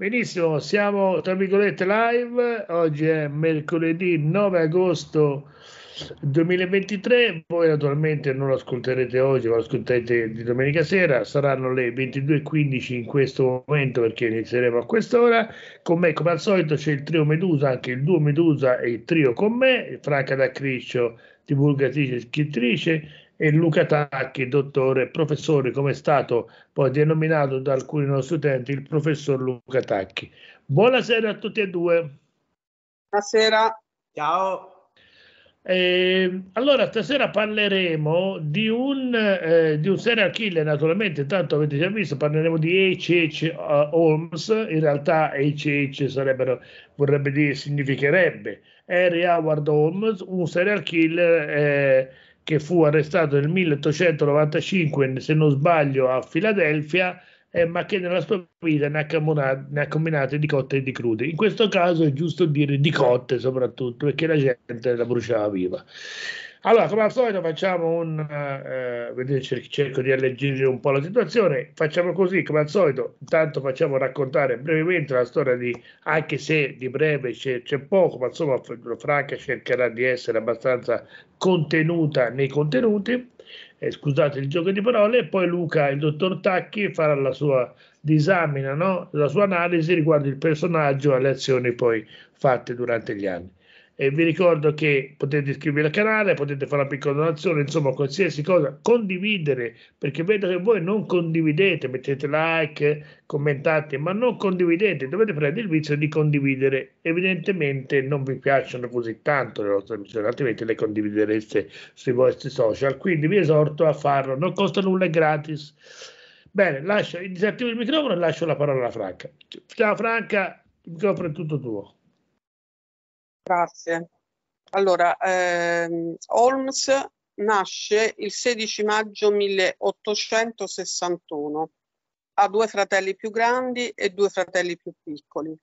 Benissimo, siamo tra virgolette live, oggi è mercoledì 9 agosto 2023, voi naturalmente non lo ascolterete oggi, ma lo ascolterete di domenica sera, saranno le 22.15 in questo momento perché inizieremo a quest'ora, con me come al solito c'è il trio Medusa, anche il duo Medusa e il trio con me, Franca da Criccio divulgatrice e scrittrice, e Luca Tacchi, dottore, professore, come è stato poi denominato da alcuni nostri utenti, il professor Luca Tacchi. Buonasera a tutti e due. Buonasera. Ciao. Eh, allora, stasera parleremo di un, eh, di un, serial killer, naturalmente, tanto avete già visto, parleremo di H.H. Eh, Holmes, in realtà H.H. sarebbero, vorrebbe dire, significherebbe Harry Howard Holmes, un serial killer eh, che fu arrestato nel 1895, se non sbaglio, a Filadelfia, eh, ma che nella sua vita ne ha, cammonate, ne ha combinate di cotte e di crude. In questo caso è giusto dire di cotte soprattutto, perché la gente la bruciava viva. Allora, come al solito, facciamo un. Eh, vedete, cerco, di alleggerire un po' la situazione. Facciamo così, come al solito, intanto facciamo raccontare brevemente la storia di. anche se di breve c'è, c'è poco, ma insomma, Franca cercherà di essere abbastanza contenuta nei contenuti. Eh, scusate il gioco di parole, e poi Luca, il dottor Tacchi, farà la sua disamina, no? la sua analisi riguardo il personaggio e le azioni poi fatte durante gli anni. E vi ricordo che potete iscrivervi al canale, potete fare una piccola donazione, insomma qualsiasi cosa, condividere, perché vedo che voi non condividete, mettete like, commentate, ma non condividete, dovete prendere il vizio di condividere. Evidentemente non vi piacciono così tanto le nostre missioni, altrimenti le condividereste sui vostri social, quindi vi esorto a farlo, non costa nulla, è gratis. Bene, lascio, disattivo il microfono e lascio la parola a Franca. Ciao Franca, il microfono è tutto tuo. Grazie. Allora, ehm, Holmes nasce il 16 maggio 1861. Ha due fratelli più grandi e due fratelli più piccoli.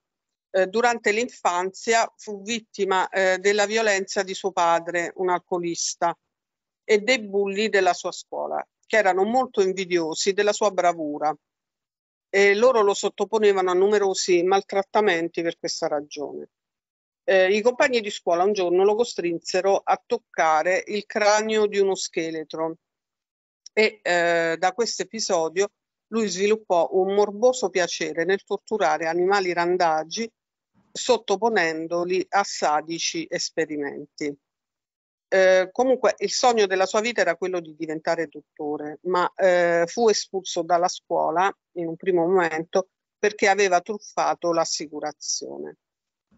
Eh, durante l'infanzia fu vittima eh, della violenza di suo padre, un alcolista, e dei bulli della sua scuola, che erano molto invidiosi della sua bravura. E loro lo sottoponevano a numerosi maltrattamenti per questa ragione. Eh, I compagni di scuola un giorno lo costrinsero a toccare il cranio di uno scheletro e eh, da questo episodio lui sviluppò un morboso piacere nel torturare animali randaggi sottoponendoli a sadici esperimenti. Eh, comunque il sogno della sua vita era quello di diventare dottore, ma eh, fu espulso dalla scuola in un primo momento perché aveva truffato l'assicurazione.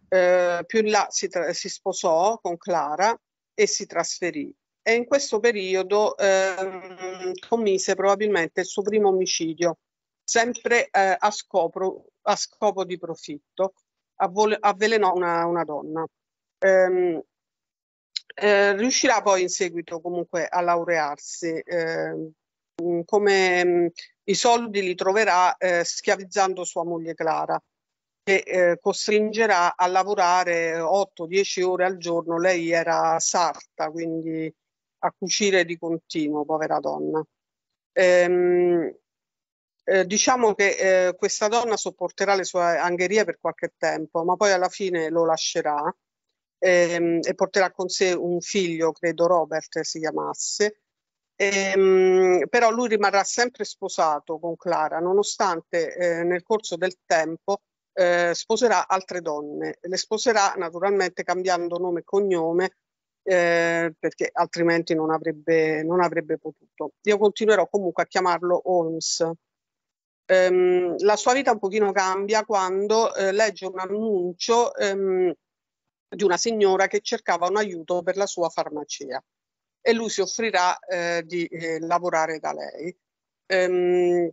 Eh, più in là si, tra- si sposò con Clara e si trasferì e in questo periodo eh, commise probabilmente il suo primo omicidio, sempre eh, a, scopro, a, scopo di profitto, avvol- avvelenò una, una donna. Ehm, eh, riuscirà poi in seguito comunque a laurearsi, ehm, come mh, mm, i soldi li troverà eh, schiavizzando sua moglie Clara che eh, costringerà a lavorare 8-10 eh, ore al giorno. Lei era sarta, quindi a cucire di continuo, povera donna. Ehm, eh, diciamo che eh, questa donna sopporterà le sue angherie per qualche tempo, ma poi alla fine lo lascerà ehm, e porterà con sé un figlio, credo Robert si chiamasse. Ehm, però lui rimarrà sempre sposato con Clara, nonostante eh, nel corso del tempo eh, sposerà altre donne. Le sposerà naturalmente cambiando nome e cognome eh, perché altrimenti non avrebbe, non avrebbe potuto. Io continuerò comunque a chiamarlo Holmes. Ehm, la sua vita un pochino cambia quando eh, legge un annuncio ehm, di una signora che cercava un aiuto per la sua farmacia e lui si offrirà eh, di eh, lavorare da lei. Ehm,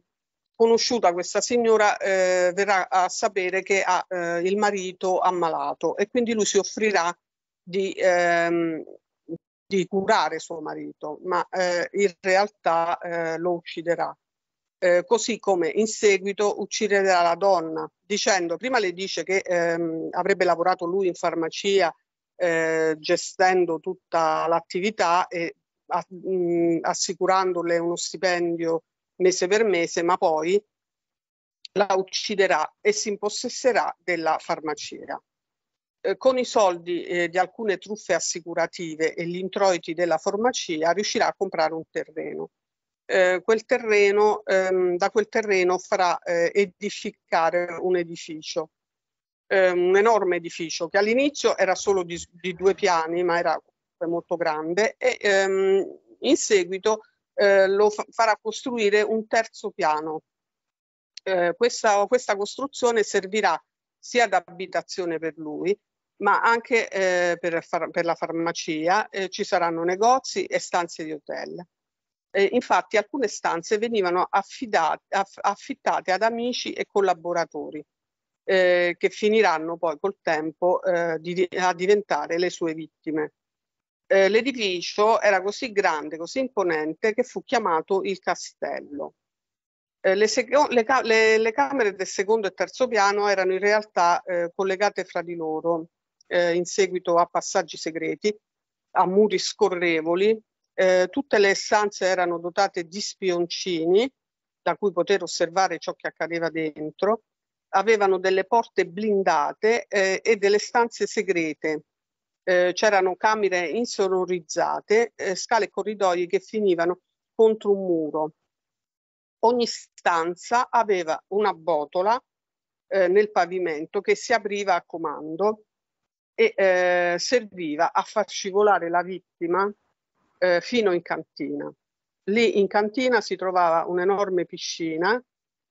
conosciuta questa signora eh, verrà a sapere che ha eh, il marito ammalato e quindi lui si offrirà di, ehm, di curare suo marito, ma eh, in realtà eh, lo ucciderà. Eh, così come in seguito ucciderà la donna, dicendo, prima le dice che ehm, avrebbe lavorato lui in farmacia eh, gestendo tutta l'attività e a, mh, mm, assicurandole uno stipendio mese per mese, ma poi la ucciderà e si impossesserà della farmacia. Eh, con i soldi eh, di alcune truffe assicurative e gli introiti della farmacia riuscirà a comprare un terreno. Eh, quel terreno, ehm, da quel terreno farà eh, edificare un edificio, ehm, un enorme edificio che all'inizio era solo di, di, due piani, ma era molto grande e ehm, in seguito eh, lo fa- farà costruire un terzo piano. Eh, questa, questa costruzione servirà sia da abitazione per lui, ma anche eh, per, far- per la farmacia eh, ci saranno negozi e stanze di hotel. Eh, infatti alcune stanze venivano affidate, aff- affittate ad amici e collaboratori eh, che finiranno poi col tempo eh, di, a diventare le sue vittime eh, l'edificio era così grande, così imponente, che fu chiamato il castello. Eh, le, seco- le, ca- le, le, camere del secondo e terzo piano erano in realtà eh, collegate fra di loro eh, in seguito a passaggi segreti, a muri scorrevoli. Eh, tutte le stanze erano dotate di spioncini da cui poter osservare ciò che accadeva dentro. Avevano delle porte blindate eh, e delle stanze segrete eh, c'erano camere insonorizzate, eh, scale e corridoi che finivano contro un muro. Ogni stanza aveva una botola eh, nel pavimento che si apriva a comando e eh, serviva a far scivolare la vittima eh, fino in cantina. Lì in cantina si trovava un'enorme piscina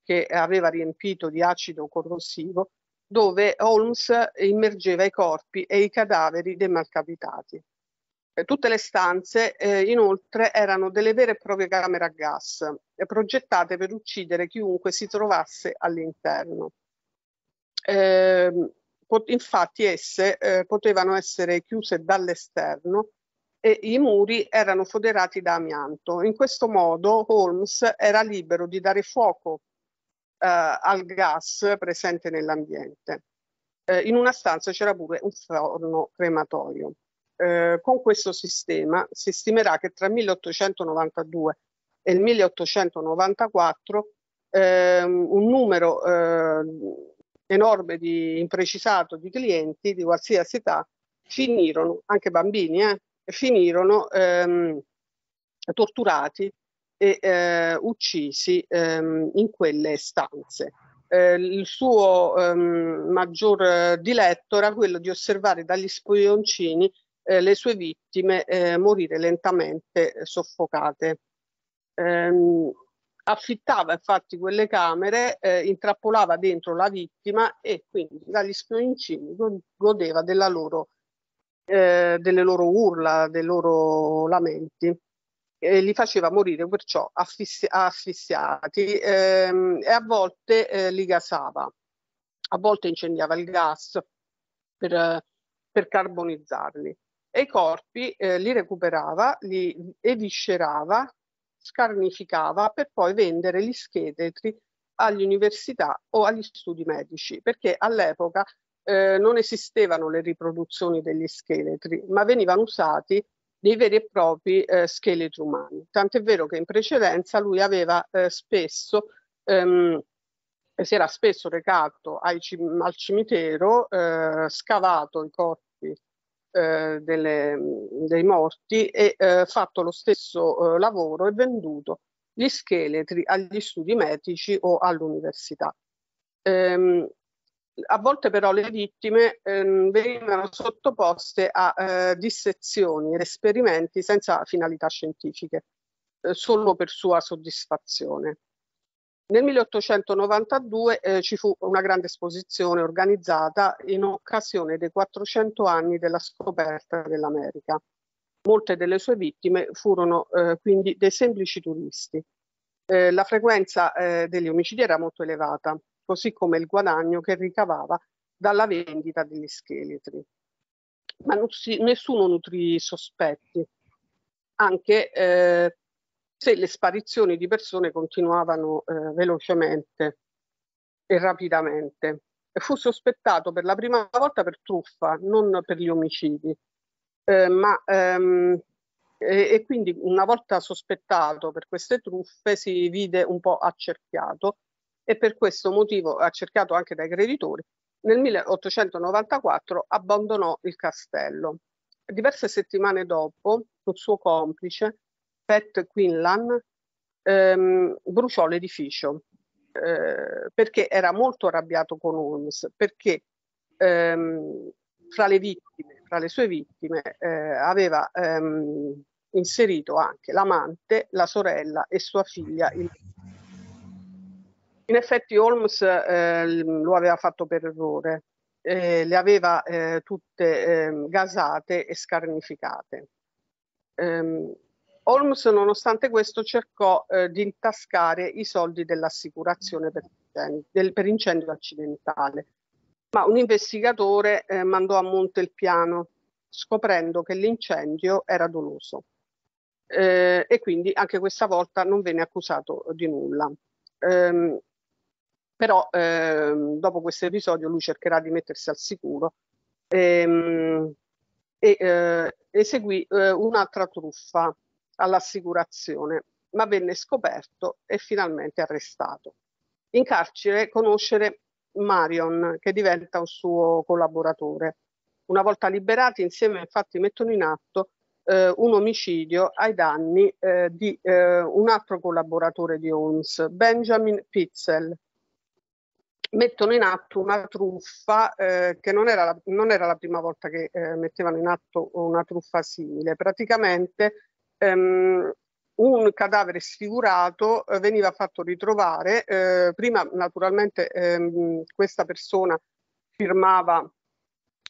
che aveva riempito di acido corrosivo dove Holmes immergeva i corpi e i cadaveri dei malcapitati. Eh, tutte le stanze eh, inoltre erano delle vere e proprie camere a gas, eh, progettate per uccidere chiunque si trovasse all'interno. Eh, pot- infatti esse eh, potevano essere chiuse dall'esterno e i muri erano foderati da amianto. In questo modo Holmes era libero di dare fuoco eh, al gas presente nell'ambiente. Eh, in una stanza c'era pure un forno crematorio. Eh, con questo sistema si stimerà che tra 1892 e il 1894 ehm, un numero eh, enorme di imprecisato di clienti di qualsiasi età finirono, anche bambini, eh, finirono ehm, torturati e eh, uccisi ehm, in quelle stanze. Eh, il suo ehm, maggior diletto era quello di osservare dagli spioncini eh, le sue vittime eh, morire lentamente soffocate. Ehm, affittava infatti quelle camere, eh, intrappolava dentro la vittima e quindi dagli spioncini godeva loro, eh, delle loro urla, dei loro lamenti eh, li faceva morire perciò affissi- asfissiati ehm, e a volte eh, li gasava, a volte incendiava il gas per, per carbonizzarli. E i corpi eh, li recuperava, li eviscerava, scarnificava per poi vendere gli scheletri all'università o agli studi medici, perché all'epoca eh, non esistevano le riproduzioni degli scheletri, ma venivano usati dei veri e propri eh, scheletri umani. Tant'è vero che in precedenza lui aveva eh, spesso, ehm, eh, si era spesso recato cim- al cimitero, eh, scavato i corpi eh, delle, dei morti e eh, fatto lo stesso lavoro e venduto gli scheletri agli studi medici o all'università. Ehm, a volte però le vittime ehm, venivano sottoposte a eh, dissezioni ed esperimenti senza finalità scientifiche, eh, solo per sua soddisfazione. Nel 1892 eh, ci fu una grande esposizione organizzata in occasione dei 400 anni della scoperta dell'America. Molte delle sue vittime furono eh, quindi dei semplici turisti. Eh, la frequenza eh, degli omicidi era molto elevata, così come il guadagno che ricavava dalla vendita degli scheletri. Ma si, nessuno nutrì sospetti, anche eh, se le sparizioni di persone continuavano eh, velocemente e rapidamente. Fu sospettato per la prima volta per truffa, non per gli omicidi, eh, ma ehm, e, e, quindi una volta sospettato per queste truffe si vide un po' accerchiato e per questo motivo, ha cercato anche dai creditori, nel 1894 abbandonò il castello. Diverse settimane dopo, il suo complice, Pat Quinlan, ehm, bruciò l'edificio eh, perché era molto arrabbiato con Holmes, perché ehm, fra le vittime, fra le sue vittime, eh, aveva ehm, inserito anche l'amante, la sorella e sua figlia, il in effetti Holmes eh, lo aveva fatto per errore, eh, le aveva eh, tutte ehm, gasate e scarnificate. Ehm, Holmes, nonostante questo, cercò eh, di intascare i soldi dell'assicurazione per incendio, del, per incendio accidentale, ma un investigatore eh, mandò a monte il piano, scoprendo che l'incendio era doloso. Eh, e quindi anche questa volta non venne accusato di nulla. Eh, però ehm, dopo questo episodio lui cercherà di mettersi al sicuro ehm, e eh, eseguì eh, un'altra truffa all'assicurazione, ma venne scoperto e finalmente arrestato. In carcere conoscere Marion, che diventa un suo collaboratore. Una volta liberati, insieme infatti mettono in atto eh, un omicidio ai danni eh, di eh, un altro collaboratore di Holmes, Benjamin Pitzel, mettono in atto una truffa eh, che non era, la, non era, la, prima volta che eh, mettevano in atto una truffa simile. Praticamente ehm, un cadavere sfigurato eh, veniva fatto ritrovare, eh, prima naturalmente ehm, questa persona firmava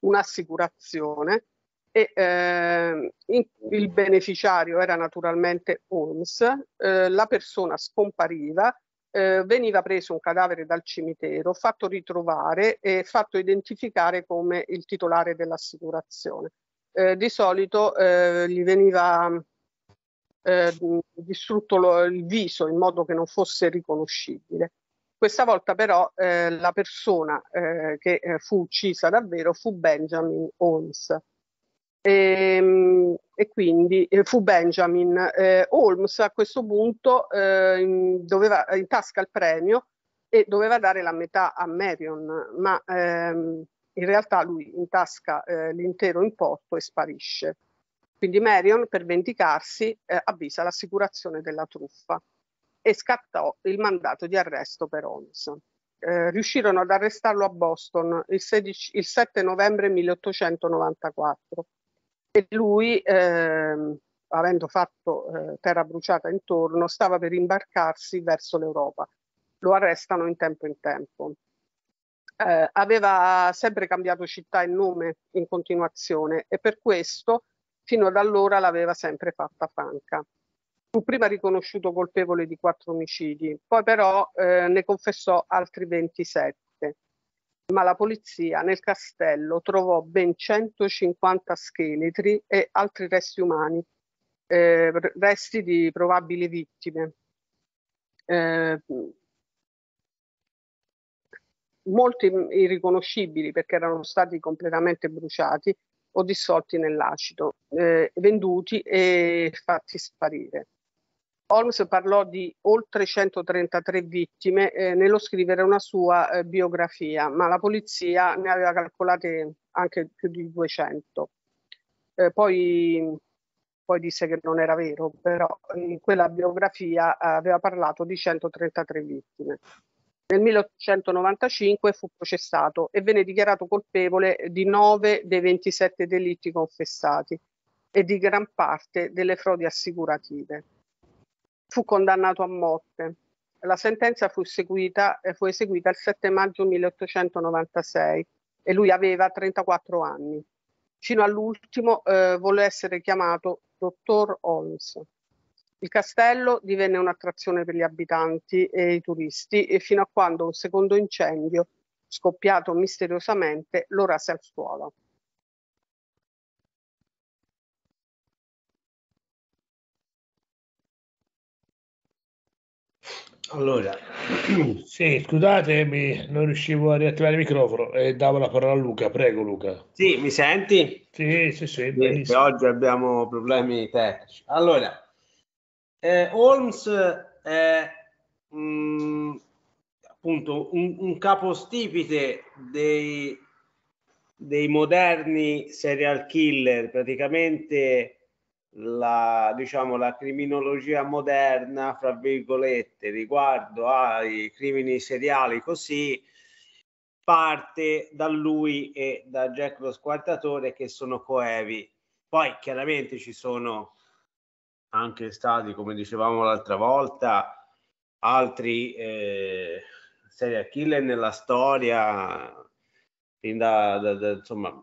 un'assicurazione e ehm, in, il beneficiario era naturalmente Holmes, eh, la persona scompariva eh, veniva preso un cadavere dal cimitero, fatto ritrovare e fatto identificare come il titolare dell'assicurazione. Eh, di solito eh, gli veniva eh, distrutto lo, il viso in modo che non fosse riconoscibile. Questa volta però eh, la persona eh, che eh, fu uccisa davvero fu Benjamin Holmes. E, ehm, e quindi eh, fu Benjamin. Eh, Holmes a questo punto eh, in, doveva in tasca il premio e doveva dare la metà a Marion, ma ehm, in realtà lui intasca eh, l'intero importo e sparisce. Quindi Marion, per vendicarsi, eh, avvisa l'assicurazione della truffa e scattò il mandato di arresto per Holmes. Eh, riuscirono ad arrestarlo a Boston il, 16, il 7 novembre 1894 e lui, eh, avendo fatto eh, terra bruciata intorno, stava per imbarcarsi verso l'Europa. Lo arrestano in tempo in tempo. Eh, aveva sempre cambiato città e nome in continuazione e per questo fino ad allora l'aveva sempre fatta franca. Fu prima riconosciuto colpevole di quattro omicidi, poi però eh, ne confessò altri 27 ma la polizia nel castello trovò ben 150 scheletri e altri resti umani, eh, resti di probabili vittime. Eh, molti irriconoscibili perché erano stati completamente bruciati o dissolti nell'acido, eh, venduti e fatti sparire. Holmes parlò di oltre 133 vittime eh, nello scrivere una sua eh, biografia, ma la polizia ne aveva calcolate anche più di 200. Eh, poi, poi, disse che non era vero, però in quella biografia eh, aveva parlato di 133 vittime. Nel 1895 fu processato e venne dichiarato colpevole di 9 dei 27 delitti confessati e di gran parte delle frodi assicurative fu condannato a morte. La sentenza fu, seguita, eh, fu eseguita il 7 maggio 1896 e lui aveva 34 anni. Fino all'ultimo eh, volle essere chiamato dottor Holmes. Il castello divenne un'attrazione per gli abitanti e i turisti e fino a quando un secondo incendio, scoppiato misteriosamente, lo rase al suolo. Allora, sì, scusate, non riuscivo a riattivare il microfono e davo la parola a Luca, prego Luca. Sì, mi senti? Sì, sì, sì, benissimo. Oggi abbiamo problemi tecnici. Allora, eh, Holmes è mh, mm, appunto un, un capostipite dei, dei moderni serial killer, praticamente la, diciamo, la criminologia moderna, fra virgolette, riguardo ai crimini seriali così, parte da lui e da Jack lo Squartatore che sono coevi. Poi chiaramente ci sono anche stati, come dicevamo l'altra volta, altri eh, serial killer nella storia, fin, da, da, da insomma,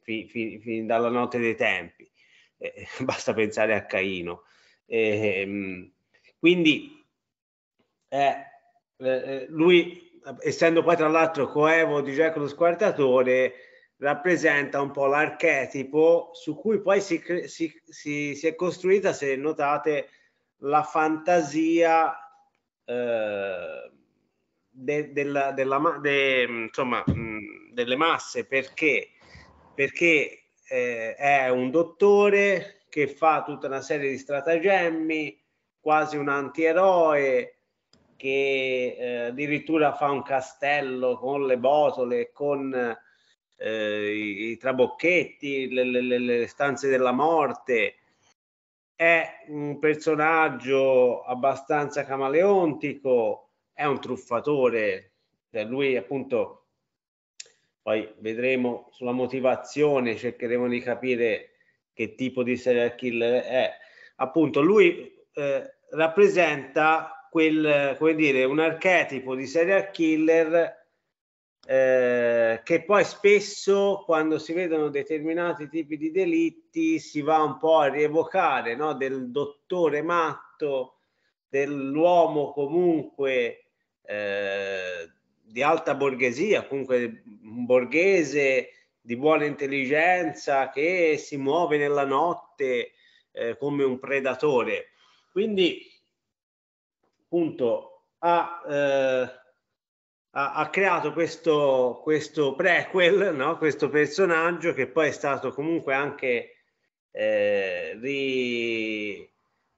fin, fin, fin dalla notte dei tempi eh, basta pensare a Caino. Ehm, eh, quindi eh, eh, lui, essendo poi tra l'altro coevo di Giacomo Squartatore, rappresenta un po' l'archetipo su cui poi si, si, si, si è costruita, se notate, la fantasia eh, de, della, della, de, insomma, mh, delle masse perché, perché eh, è un dottore che fa tutta una serie di stratagemmi, quasi un antieroe che eh, addirittura fa un castello con le botole, con eh, i, i, trabocchetti, le, le, le stanze della morte è un personaggio abbastanza camaleontico, è un truffatore, cioè, lui appunto poi vedremo sulla motivazione, cercheremo di capire che tipo di serial killer è. Appunto, lui eh, rappresenta quel, come dire, un archetipo di serial killer eh, che poi spesso quando si vedono determinati tipi di delitti si va un po' a rievocare no? del dottore matto, dell'uomo comunque eh, di alta borghesia, comunque borghese di buona intelligenza che si muove nella notte eh, come un predatore. Quindi, appunto, ha, eh, ha, ha creato questo, questo prequel, no? questo personaggio che poi è stato comunque anche eh, ri,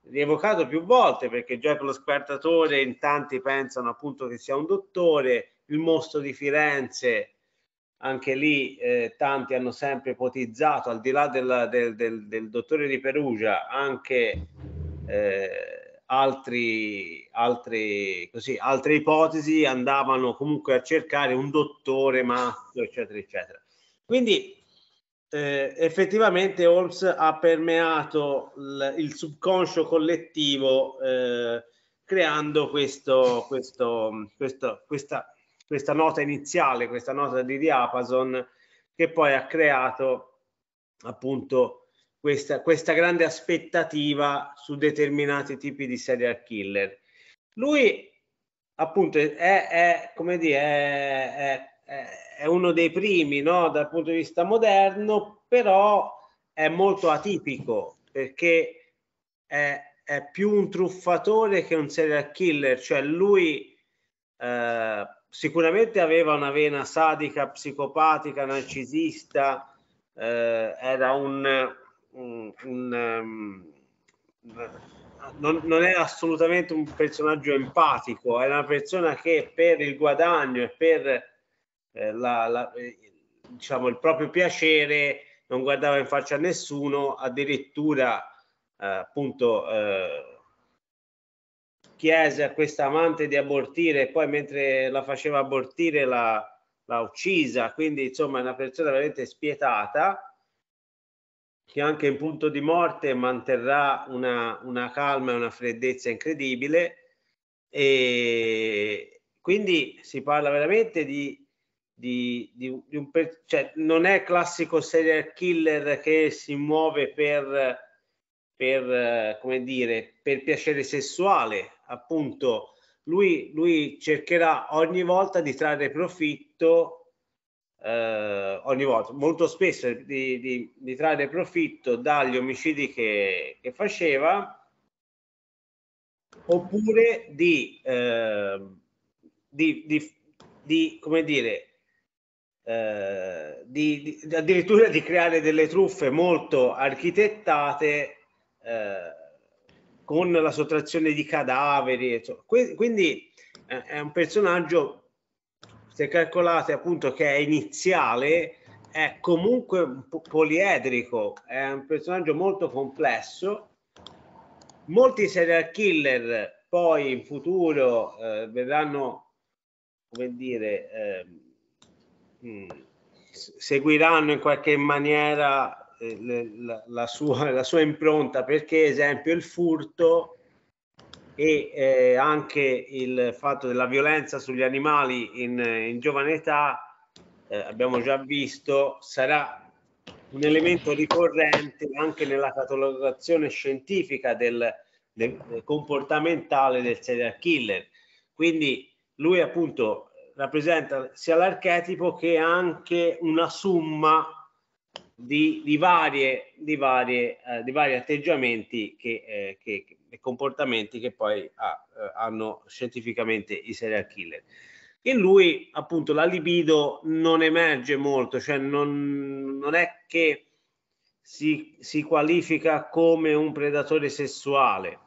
rievocato più volte perché già Jack lo spettatore in tanti pensano appunto che sia un dottore, il mostro di Firenze anche lì eh, tanti hanno sempre ipotizzato, al di là del, del, del, del dottore di Perugia, anche eh, altri, altri, così, altre ipotesi andavano comunque a cercare un dottore matto, eccetera, eccetera. Quindi eh, effettivamente Holmes ha permeato l, il subconscio collettivo eh, creando questo, questo, questo, questa questa nota iniziale, questa nota di diapason che poi ha creato appunto questa, questa grande aspettativa su determinati tipi di serial killer. Lui appunto è, è come dire, è, è, è uno dei primi no, dal punto di vista moderno, però è molto atipico perché è, è più un truffatore che un serial killer, cioè lui eh, sicuramente aveva una vena sadica, psicopatica, narcisista, eh, era un... un, un ehm, non, non, era assolutamente un personaggio empatico, è una persona che per il guadagno e per eh, la, la, diciamo, il proprio piacere non guardava in faccia a nessuno, addirittura eh, appunto eh, chiese a questa amante di abortire, e poi mentre la faceva abortire la, l'ha uccisa, quindi insomma è una persona veramente spietata che anche in punto di morte manterrà una, una calma e una freddezza incredibile e quindi si parla veramente di, di, di, di un per, cioè non è classico serial killer che si muove per, per come dire per piacere sessuale appunto lui, lui cercherà ogni volta di trarre profitto, eh, ogni volta, molto spesso di, di, di, trarre profitto dagli omicidi che, che faceva oppure di, eh, di, di, di, come dire, eh, di, addirittura di creare delle truffe molto architettate eh, con la sottrazione di cadaveri. Insomma. Quindi eh, è un personaggio, se calcolate appunto che è iniziale, è comunque poliedrico, è un personaggio molto complesso. Molti serial killer poi in futuro eh, vedranno, come dire, eh, mh, mm, seguiranno in qualche maniera le, la, la, sua, la, sua, impronta perché esempio il furto e eh, anche il fatto della violenza sugli animali in, in giovane età eh, abbiamo già visto sarà un elemento ricorrente anche nella catalogazione scientifica del, del comportamentale del serial killer quindi lui appunto rappresenta sia l'archetipo che anche una summa di, di, varie, di, varie, eh, di vari atteggiamenti che, eh, che, e comportamenti che poi ha, ah, eh, hanno scientificamente i serial killer. In lui appunto la libido non emerge molto, cioè non, non è che si, si qualifica come un predatore sessuale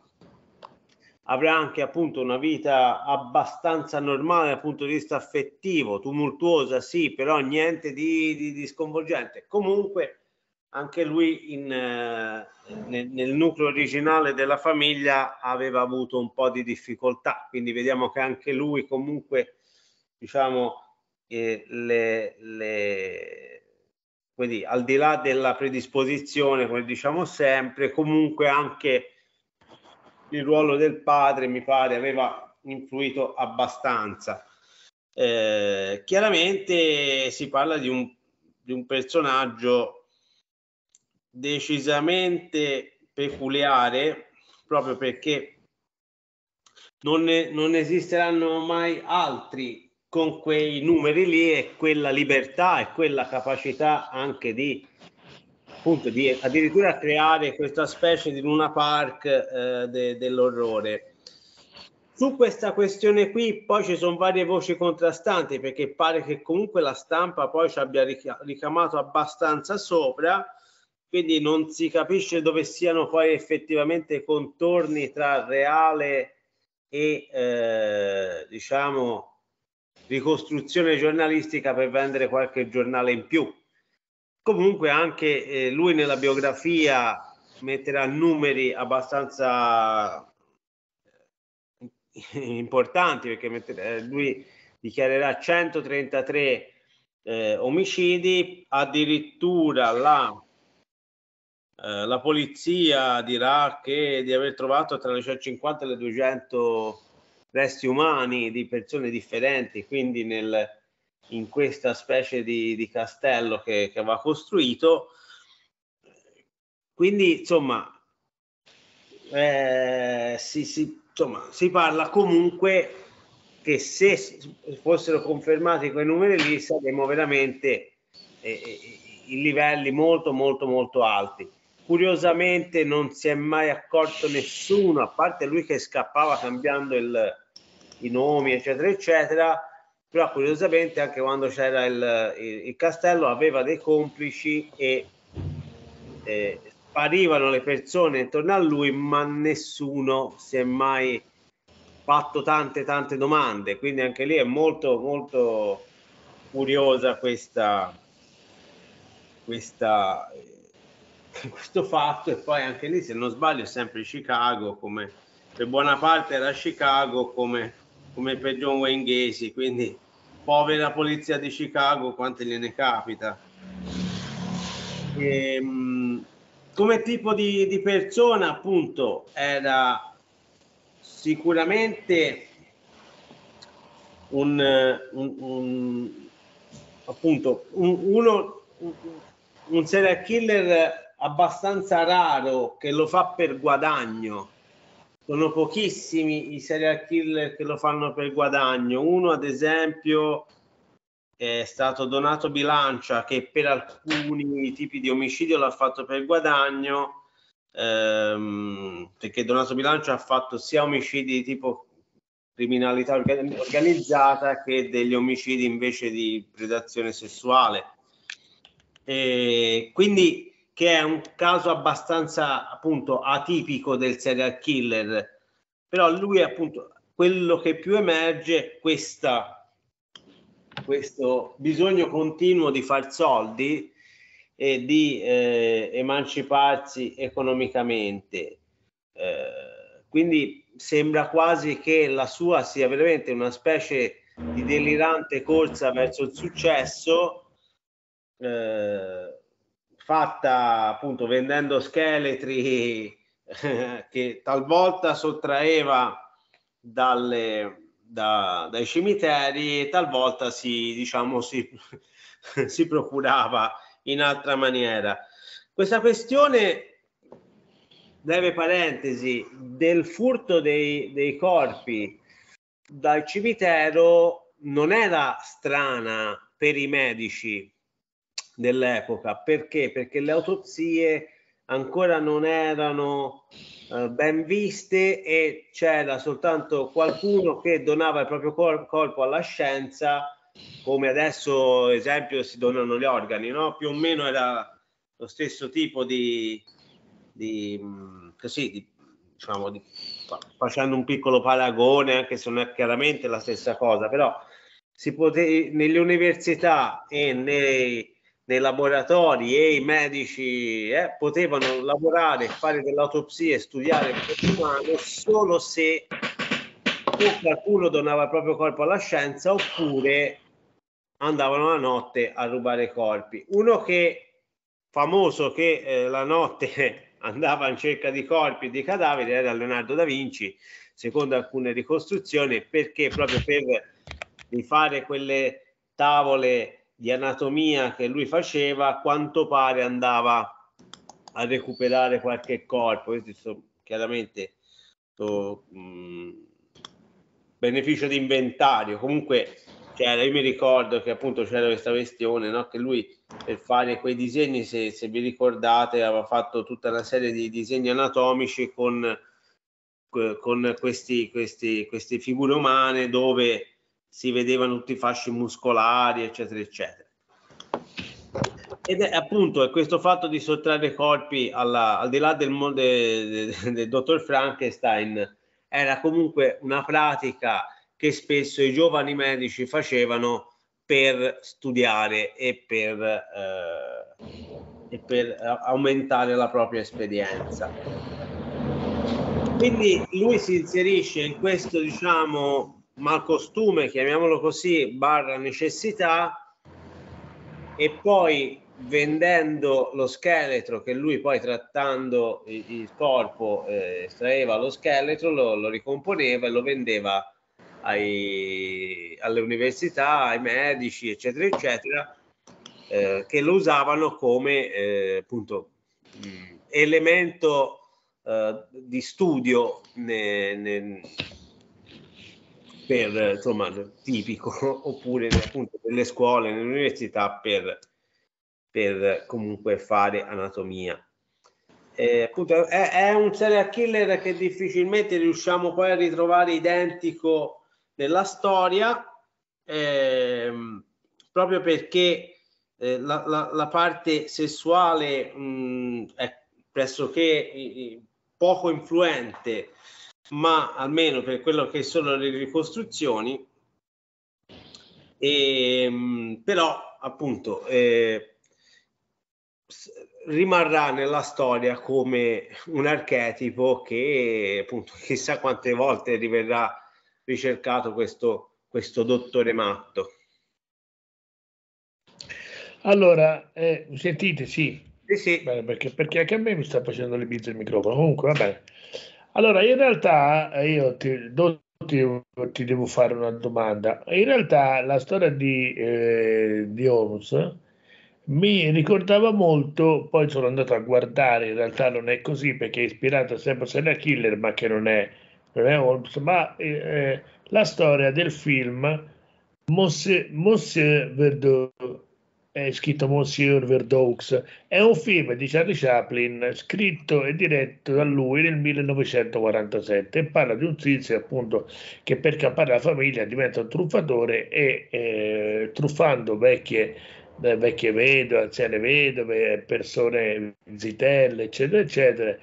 avrà anche appunto una vita abbastanza normale dal punto di vista affettivo, tumultuosa sì, però niente di, di, di sconvolgente. Comunque anche lui in, eh, nel, nel, nucleo originale della famiglia aveva avuto un po' di difficoltà, quindi vediamo che anche lui comunque diciamo eh, le, le quindi al di là della predisposizione, come diciamo sempre, comunque anche il ruolo del padre, mi pare, aveva influito abbastanza. Eh, chiaramente si parla di un, di un personaggio decisamente peculiare proprio perché non, ne, non, esisteranno mai altri con quei numeri lì e quella libertà e quella capacità anche di appunto di addirittura creare questa specie di Luna Park eh, de, dell'orrore. Su questa questione qui poi ci sono varie voci contrastanti perché pare che comunque la stampa poi ci abbia ricamato abbastanza sopra, quindi non si capisce dove siano poi effettivamente contorni tra reale e eh, diciamo ricostruzione giornalistica per vendere qualche giornale in più Comunque anche eh, lui nella biografia metterà numeri abbastanza eh, importanti perché metterà, eh, lui dichiarerà 133 eh, omicidi, addirittura la, eh, la polizia dirà che di aver trovato tra le 150 e le 200 resti umani di persone differenti, quindi nel, in questa specie di, di castello che, che aveva costruito. Quindi, insomma, eh, si, si, insomma, si parla comunque che se fossero confermati quei numeri lì saremmo veramente eh, eh, in livelli molto molto molto alti. Curiosamente non si è mai accorto nessuno, a parte lui che scappava cambiando il, i nomi eccetera eccetera, però curiosamente anche quando c'era il, il, il castello aveva dei complici e eh, sparivano le persone intorno a lui, ma nessuno si è mai fatto tante tante domande, quindi anche lì è molto molto curiosa questa, questa questo fatto e poi anche lì se non sbaglio è sempre Chicago come per buona parte era Chicago come, come per John Wayne Gacy quindi povera polizia di Chicago, quante gliene capita. E, ehm, come tipo di, di persona, appunto, era sicuramente un, un, un appunto un, uno, un serial killer abbastanza raro che lo fa per guadagno sono pochissimi i serial killer che lo fanno per guadagno. Uno, ad esempio, è stato Donato Bilancia, che per alcuni tipi di omicidio l'ha fatto per guadagno, ehm, perché Donato Bilancia ha fatto sia omicidi di tipo criminalità organizzata che degli omicidi invece di predazione sessuale. E quindi che è un caso abbastanza appunto atipico del serial killer, però lui è appunto quello che più emerge questa, questo bisogno continuo di far soldi e di eh, emanciparsi economicamente. Eh, quindi sembra quasi che la sua sia veramente una specie di delirante corsa verso il successo. Eh, fatta appunto vendendo scheletri che talvolta sottraeva dalle, da, dai cimiteri e talvolta si, diciamo, si, si procurava in altra maniera. Questa questione, breve parentesi, del furto dei, dei corpi dal cimitero non era strana per i medici dell'epoca. Perché? Perché le autopsie ancora non erano eh, ben viste e c'era soltanto qualcuno che donava il proprio col- corpo alla scienza, come adesso esempio si donano gli organi, no? più o meno era lo stesso tipo di, di, così, di, diciamo, di, facendo un piccolo paragone, anche se non è chiaramente la stessa cosa, però si poteva nelle università e nei nei laboratori e i medici eh, potevano lavorare, fare delle autopsie, studiare il corpo umano solo se o qualcuno donava il proprio corpo alla scienza oppure andavano la notte a rubare i corpi. Uno che famoso che eh, la notte andava in cerca di corpi e di cadaveri era Leonardo da Vinci, secondo alcune ricostruzioni, perché proprio per rifare quelle tavole di anatomia che lui faceva, quanto pare andava a recuperare qualche corpo. Questi sono chiaramente so, mh, mm, beneficio di inventario. Comunque c'era, io mi ricordo che appunto c'era questa questione, no? che lui per fare quei disegni, se, se vi ricordate, aveva fatto tutta una serie di disegni anatomici con con questi, questi, queste figure umane dove si vedevano tutti i fasci muscolari, eccetera, eccetera. Ed è appunto è questo fatto di sottrarre corpi alla, al di là del, del, del, del dottor Frankenstein, era comunque una pratica che spesso i giovani medici facevano per studiare e per, eh, e per eh, aumentare la propria esperienza. Quindi lui si inserisce in questo, diciamo, malcostume, chiamiamolo così, barra necessità, e poi vendendo lo scheletro che lui poi trattando il, il corpo eh, estraeva lo scheletro, lo, lo, ricomponeva e lo vendeva ai, alle università, ai medici, eccetera, eccetera, eh, che lo usavano come eh, appunto elemento eh, di studio ne, ne, per insomma tipico oppure appunto nelle scuole, nell'università per, per comunque fare anatomia. Eh, appunto, è, è, un serial killer che difficilmente riusciamo poi a ritrovare identico nella storia, ehm, proprio perché eh, la, la, la, parte sessuale mh, mm, è pressoché poco influente ma almeno per quello che sono le ricostruzioni, e, ehm, però appunto eh, rimarrà nella storia come un archetipo che appunto chissà quante volte riverrà ricercato questo, questo dottore matto. Allora, eh, sentite, sì. Eh sì. Bene, perché, perché, anche a me mi sta facendo le bizze il microfono. Comunque, va bene. Allora, in realtà eh, io ti, do, ti, ti, devo fare una domanda. In realtà la storia di, eh, di Holmes mi ricordava molto, poi sono andato a guardare, in realtà non è così perché è ispirata sempre a Serial Killer, ma che non è, non è Holmes, ma eh, eh, la storia del film Monsieur, Monsieur Verdot è scritto Monsieur Verdaux, è un film di Charlie Chaplin scritto e diretto da lui nel 1947 e parla di un tizio appunto che per campare la famiglia diventa un truffatore e eh, truffando vecchie, eh, vecchie vedove, anziane vedove, persone zitelle eccetera eccetera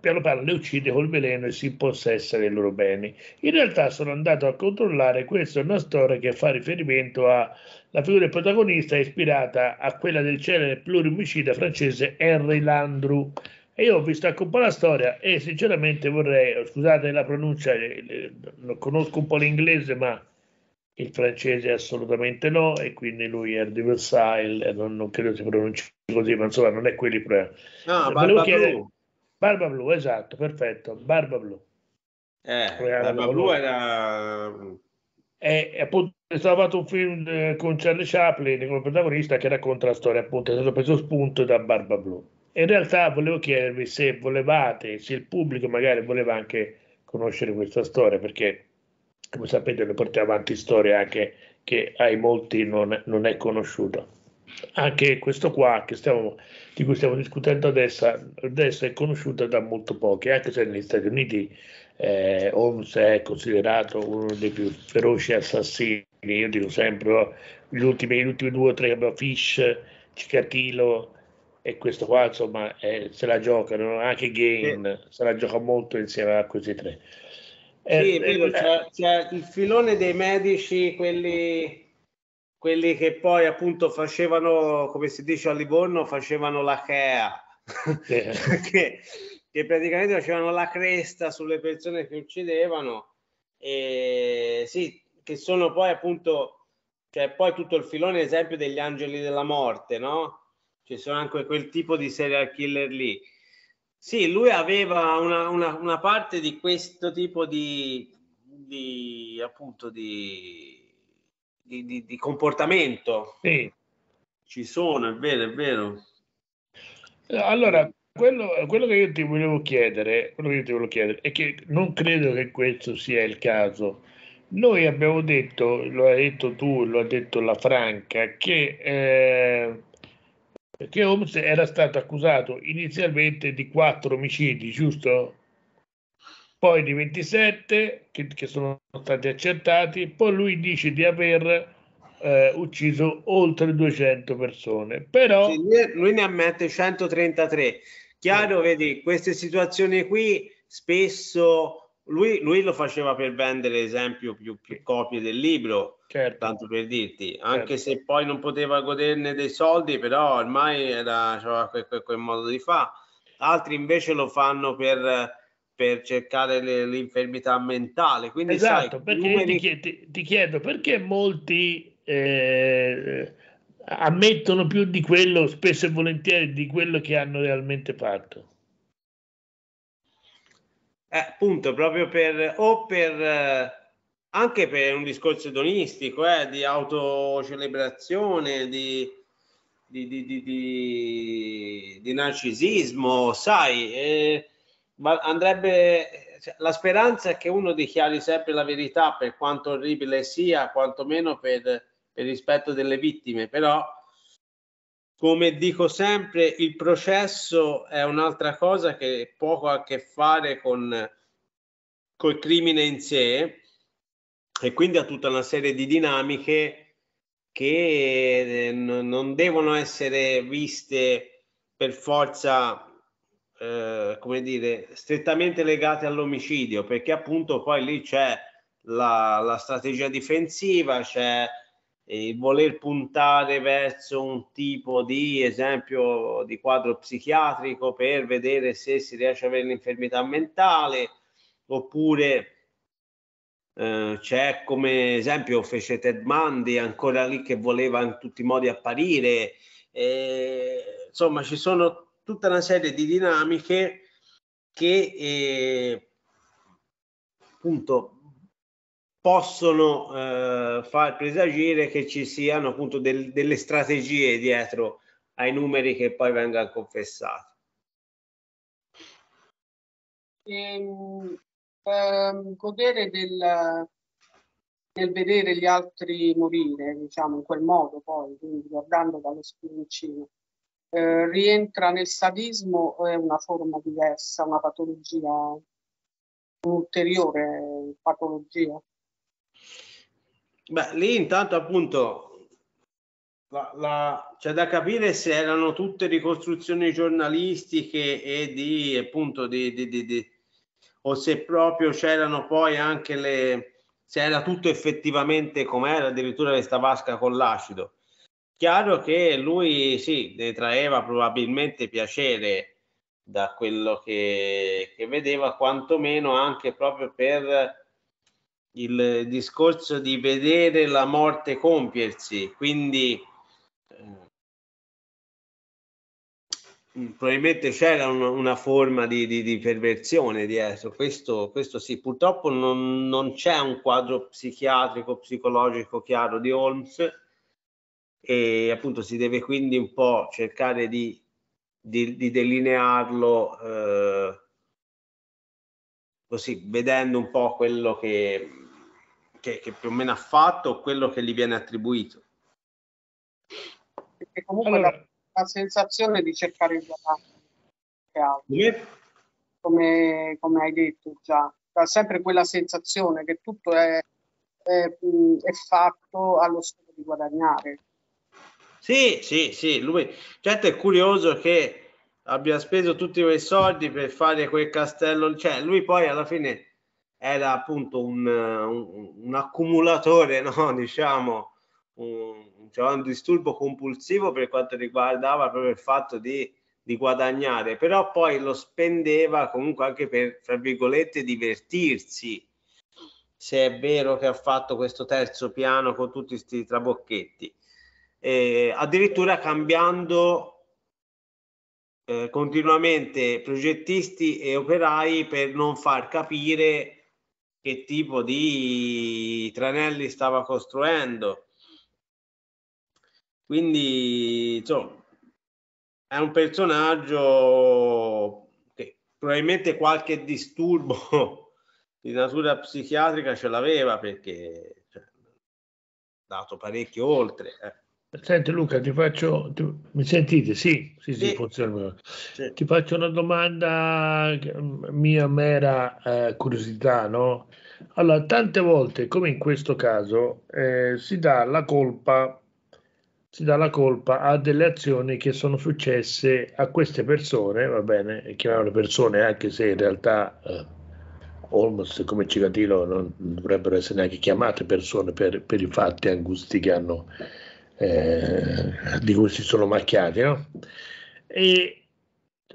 piano piano le uccide col veleno e si impossessa dei loro beni. In realtà sono andato a controllare, questa è una storia che fa riferimento a la figura del protagonista è ispirata a quella del celebre plurimicida francese Henry Landru. E io ho visto anche un po' la storia e sinceramente vorrei, scusate la pronuncia, eh, eh, conosco un po' l'inglese, ma il francese assolutamente no, e quindi lui è di Versailles, eh, non, non, credo si pronunci così, ma insomma non è quelli il problema. No, Barba chiedere... Blu. Barba Blu, esatto, perfetto, Barba Blu. Eh, Barba Blu era e, e appunto è stato fatto un film eh, con Charlie Chaplin come protagonista che racconta la storia, appunto, è stato preso spunto da Barba Blu. in realtà volevo chiedervi se volevate, se il pubblico magari voleva anche conoscere questa storia, perché come sapete noi portiamo avanti storie anche che ai molti non, non è conosciuta. Anche questo qua stiamo, di cui stiamo discutendo adesso, adesso è conosciuta da molto pochi, anche se negli Stati Uniti eh, Holmes è considerato uno dei più feroci assassini, io dico sempre oh, gli ultimi, gli ultimi due o tre, abbiamo Fish, Cicatilo e questo qua insomma eh, se la giocano, anche Gain sì. se la gioca molto insieme a questi tre. Eh, sì, eh, c'è, eh, c'è, il filone dei medici, quelli, quelli che poi appunto facevano, come si dice a Livorno, facevano la chea. Sì. che praticamente facevano la cresta sulle persone che uccidevano e sì, che sono poi appunto, cioè poi tutto il filone esempio degli angeli della morte, no? Ci sono anche quel tipo di serial killer lì. Sì, lui aveva una, una, una parte di questo tipo di, di appunto di, di, di, di comportamento. Sì. Ci sono, è vero, è vero. Allora, quello, quello, che io ti volevo chiedere, quello che io ti volevo chiedere è che non credo che questo sia il caso. Noi abbiamo detto, lo hai detto tu, lo ha detto la Franca, che, eh, che Holmes era stato accusato inizialmente di quattro omicidi, giusto? Poi di 27 che, che sono stati accertati, poi lui dice di aver eh, ucciso oltre 200 persone. Però sì, lui ne ammette 133 Chiaro, eh. vedi, queste situazioni qui spesso lui, lui lo faceva per vendere, esempio, più, più copie del libro, certo. tanto per dirti, anche certo. se poi non poteva goderne dei soldi, però ormai era cioè, quel, quel, quel modo di fare. Altri invece lo fanno per, per cercare le, l'infermità mentale. Quindi, esatto, sai, perché numeri... ti, chiedo, ti, chiedo, perché molti... Eh ammettono più di quello, spesso e volentieri, di quello che hanno realmente fatto. Eh, appunto, proprio per, o per, eh, anche per un discorso edonistico, eh, di autocelebrazione, di, di, di, di narcisismo, sai, eh, ma andrebbe cioè, la speranza è che uno dichiari sempre la verità per quanto orribile sia, quantomeno per il rispetto delle vittime, però come dico sempre, il processo è un'altra cosa che poco ha a che fare con col crimine in sé e quindi ha tutta una serie di dinamiche che eh, non devono essere viste per forza eh, come dire strettamente legate all'omicidio perché appunto poi lì c'è la, la strategia difensiva c'è eh, voler puntare verso un tipo di esempio di quadro psichiatrico per vedere se si riesce ad avere un'infermità mentale oppure eh, c'è come esempio fece Ted Mandy ancora lì che voleva in tutti i modi apparire eh, insomma ci sono tutta una serie di dinamiche che eh, appunto possono eh, far presagire che ci siano appunto del, delle strategie dietro ai numeri che poi vengono confessati. Ehm, ehm, godere del, del, vedere gli altri morire, diciamo in quel modo poi, quindi guardando dallo spioncino. Eh, rientra nel sadismo o è una forma diversa, una patologia, un'ulteriore patologia? Beh, lì intanto appunto la, la, c'è da capire se erano tutte ricostruzioni giornalistiche e di appunto di, di, di, di o se proprio c'erano poi anche le se era tutto effettivamente com'era, addirittura questa vasca con l'acido. Chiaro che lui sì, ne traeva probabilmente piacere da quello che, che vedeva, quantomeno anche proprio per il discorso di vedere la morte compiersi, quindi eh, probabilmente c'era una forma di, di, di, perversione dietro, questo, questo sì, purtroppo non, non c'è un quadro psichiatrico, psicologico chiaro di Holmes e appunto si deve quindi un po' cercare di, di, di delinearlo eh, così vedendo un po' quello che che, che più o meno ha fatto quello che gli viene attribuito. Perché comunque allora, la, la, sensazione di cercare il guadagno come, come hai detto già, da sempre quella sensazione che tutto è, è, è fatto allo scopo di guadagnare. Sì, sì, sì, lui certo è curioso che abbia speso tutti quei soldi per fare quel castello, cioè lui poi alla fine era appunto un, un, un accumulatore, no? diciamo, un, cioè un, disturbo compulsivo per quanto riguardava proprio il fatto di, di, guadagnare, però poi lo spendeva comunque anche per, fra virgolette, divertirsi, se è vero che ha fatto questo terzo piano con tutti questi trabocchetti, eh, addirittura cambiando eh, continuamente progettisti e operai per non far capire che tipo di tranelli stava costruendo. Quindi, insomma, è un personaggio che probabilmente qualche disturbo di natura psichiatrica ce l'aveva perché cioè, andato parecchio oltre. Eh. Senti Luca, ti faccio, ti, mi sentite? Sì, sì, sì, sì. funziona. Sì. Ti faccio una domanda, mm, mia mera eh, curiosità, no? Allora, tante volte, come in questo caso, eh, si, dà la colpa, si dà la colpa a delle azioni che sono successe a queste persone, va bene, chiamiamole persone anche se in realtà... Eh, Almost come Cigatilo non dovrebbero essere neanche chiamate persone per, per i fatti angusti che hanno, eh, di cui si sono macchiati, no? E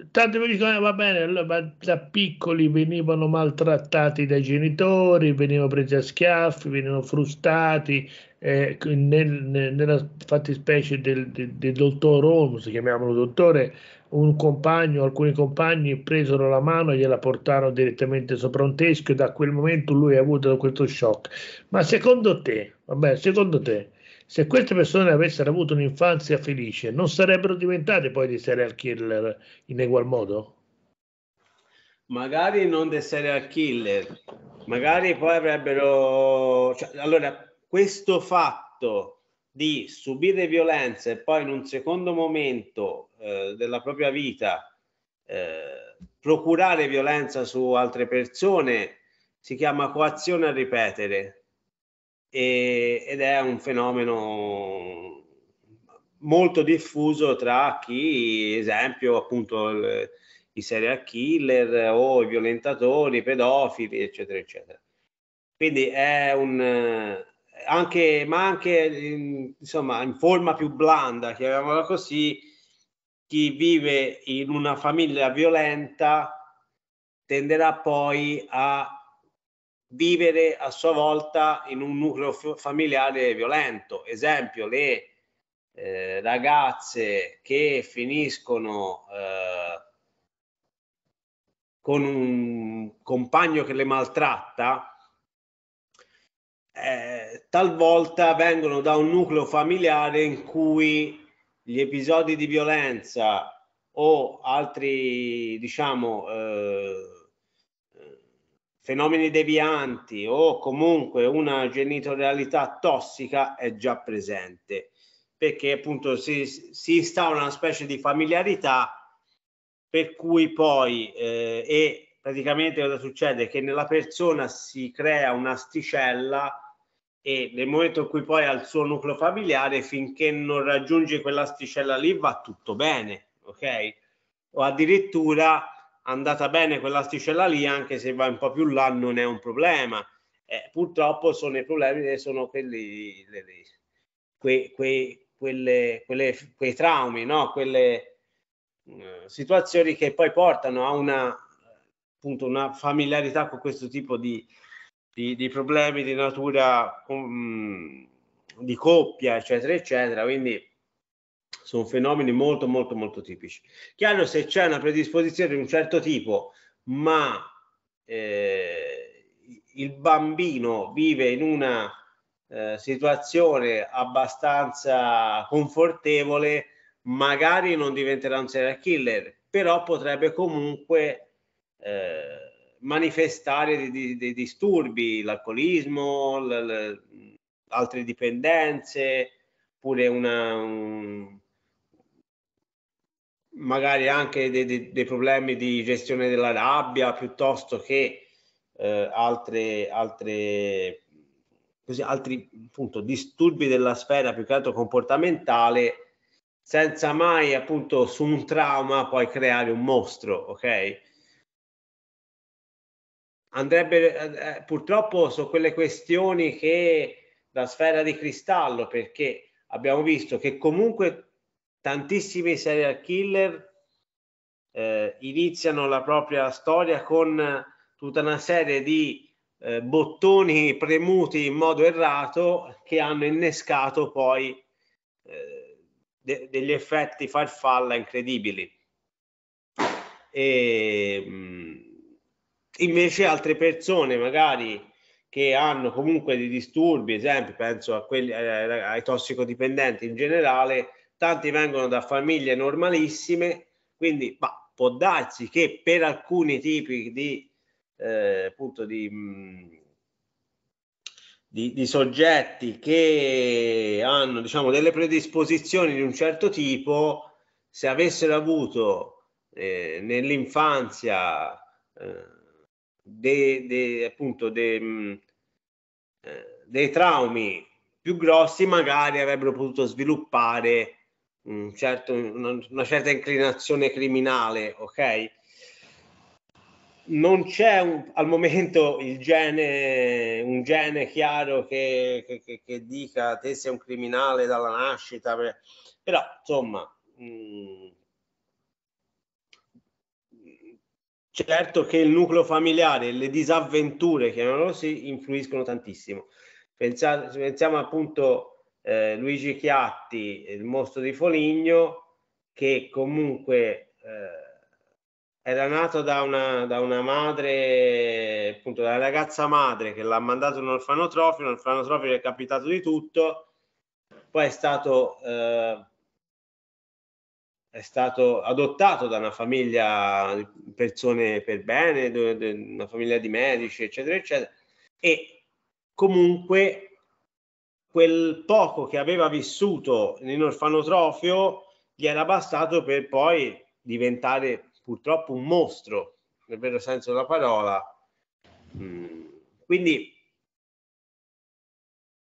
mi dicono: eh, va bene, allora, da piccoli venivano maltrattati dai genitori, venivano presi a schiaffi, venivano frustati, eh, nel, nella fattispecie del, del, del dottor Holmes, chiamiamolo dottore, un compagno, alcuni compagni presero la mano e gliela portarono direttamente sopra un teschio e da quel momento lui ha avuto questo shock. Ma secondo te, vabbè, secondo te, se queste persone avessero avuto un'infanzia felice, non sarebbero diventate poi dei serial killer in egual modo? Magari non dei serial killer, magari poi avrebbero... Cioè, allora, questo fatto di subire violenza e poi in un secondo momento eh, della propria vita eh, procurare violenza su altre persone si chiama coazione a ripetere e, ed è un fenomeno molto diffuso tra chi, esempio, appunto il, i serial killer o i violentatori, i pedofili, eccetera, eccetera. Quindi è un anche, ma anche in, insomma in forma più blanda, chiamiamola così, chi vive in una famiglia violenta tenderà poi a vivere a sua volta in un nucleo familiare violento. Esempio, le eh, ragazze che finiscono eh, con un compagno che le maltratta, eh, talvolta vengono da un nucleo familiare in cui gli episodi di violenza o altri, diciamo, eh, fenomeni devianti o comunque una genitorialità tossica è già presente perché appunto si, si instaura una specie di familiarità per cui poi eh, e praticamente cosa succede? Che nella persona si crea un'asticella e nel momento in cui poi ha il suo nucleo familiare finché non raggiunge quell'asticella lì va tutto bene, ok? O addirittura andata bene quell'asticella lì, anche se va un po' più là, non è un problema. Eh, purtroppo sono i problemi che sono quelli, le, le, que, que, quelle, quelle, quei traumi, no? quelle eh, situazioni che poi portano a una, appunto, una familiarità con questo tipo di, di, di problemi di natura um, di coppia, eccetera, eccetera. Quindi sono fenomeni molto molto molto tipici. Chiaro se c'è una predisposizione di un certo tipo, ma eh, il bambino vive in una eh, situazione abbastanza confortevole, magari non diventerà un serial killer, però potrebbe comunque eh, manifestare dei, dei, dei disturbi, l'alcolismo, l- l- altre dipendenze, pure una, un, magari anche dei, dei, dei problemi di gestione della rabbia piuttosto che eh, altre, altre, così, altri appunto, disturbi della sfera più che altro comportamentale senza mai appunto su un trauma poi creare un mostro, ok? Andrebbe eh, eh purtroppo su quelle questioni che la sfera di cristallo, perché abbiamo visto che comunque tantissimi serial killer eh, iniziano la propria storia con eh, tutta una serie di eh, bottoni premuti in modo errato che hanno innescato poi eh, de- degli effetti farfalla incredibili. E, mh, mm, invece altre persone magari che hanno comunque dei disturbi, esempio penso a quelli, eh, ai tossicodipendenti in generale, tanti vengono da famiglie normalissime, quindi bah, può darsi che per alcuni tipi di, eh, appunto di, mh, mm, di, di, soggetti che hanno diciamo, delle predisposizioni di un certo tipo, se avessero avuto eh, nell'infanzia eh, appunto, dei, mm, eh, dei traumi più grossi, magari avrebbero potuto sviluppare un certo, una certa inclinazione criminale, ok? Non c'è un, al momento il gene, un gene chiaro che, che, che, che dica te sei un criminale dalla nascita, però insomma, mh, mm, certo che il nucleo familiare, le disavventure, chiamiamolo così, influiscono tantissimo. Pensate, pensiamo appunto eh, Luigi Chiatti, il mostro di Foligno, che comunque eh, era nato da una, da una, madre, appunto da una ragazza madre che l'ha mandato in orfanotrofio, un orfanotrofio è capitato di tutto, poi è stato, eh, è stato adottato da una famiglia di persone per bene, una famiglia di medici, eccetera, eccetera, e comunque quel poco che aveva vissuto in orfanotrofio gli era bastato per poi diventare purtroppo un mostro, nel vero senso della parola. Mm. Quindi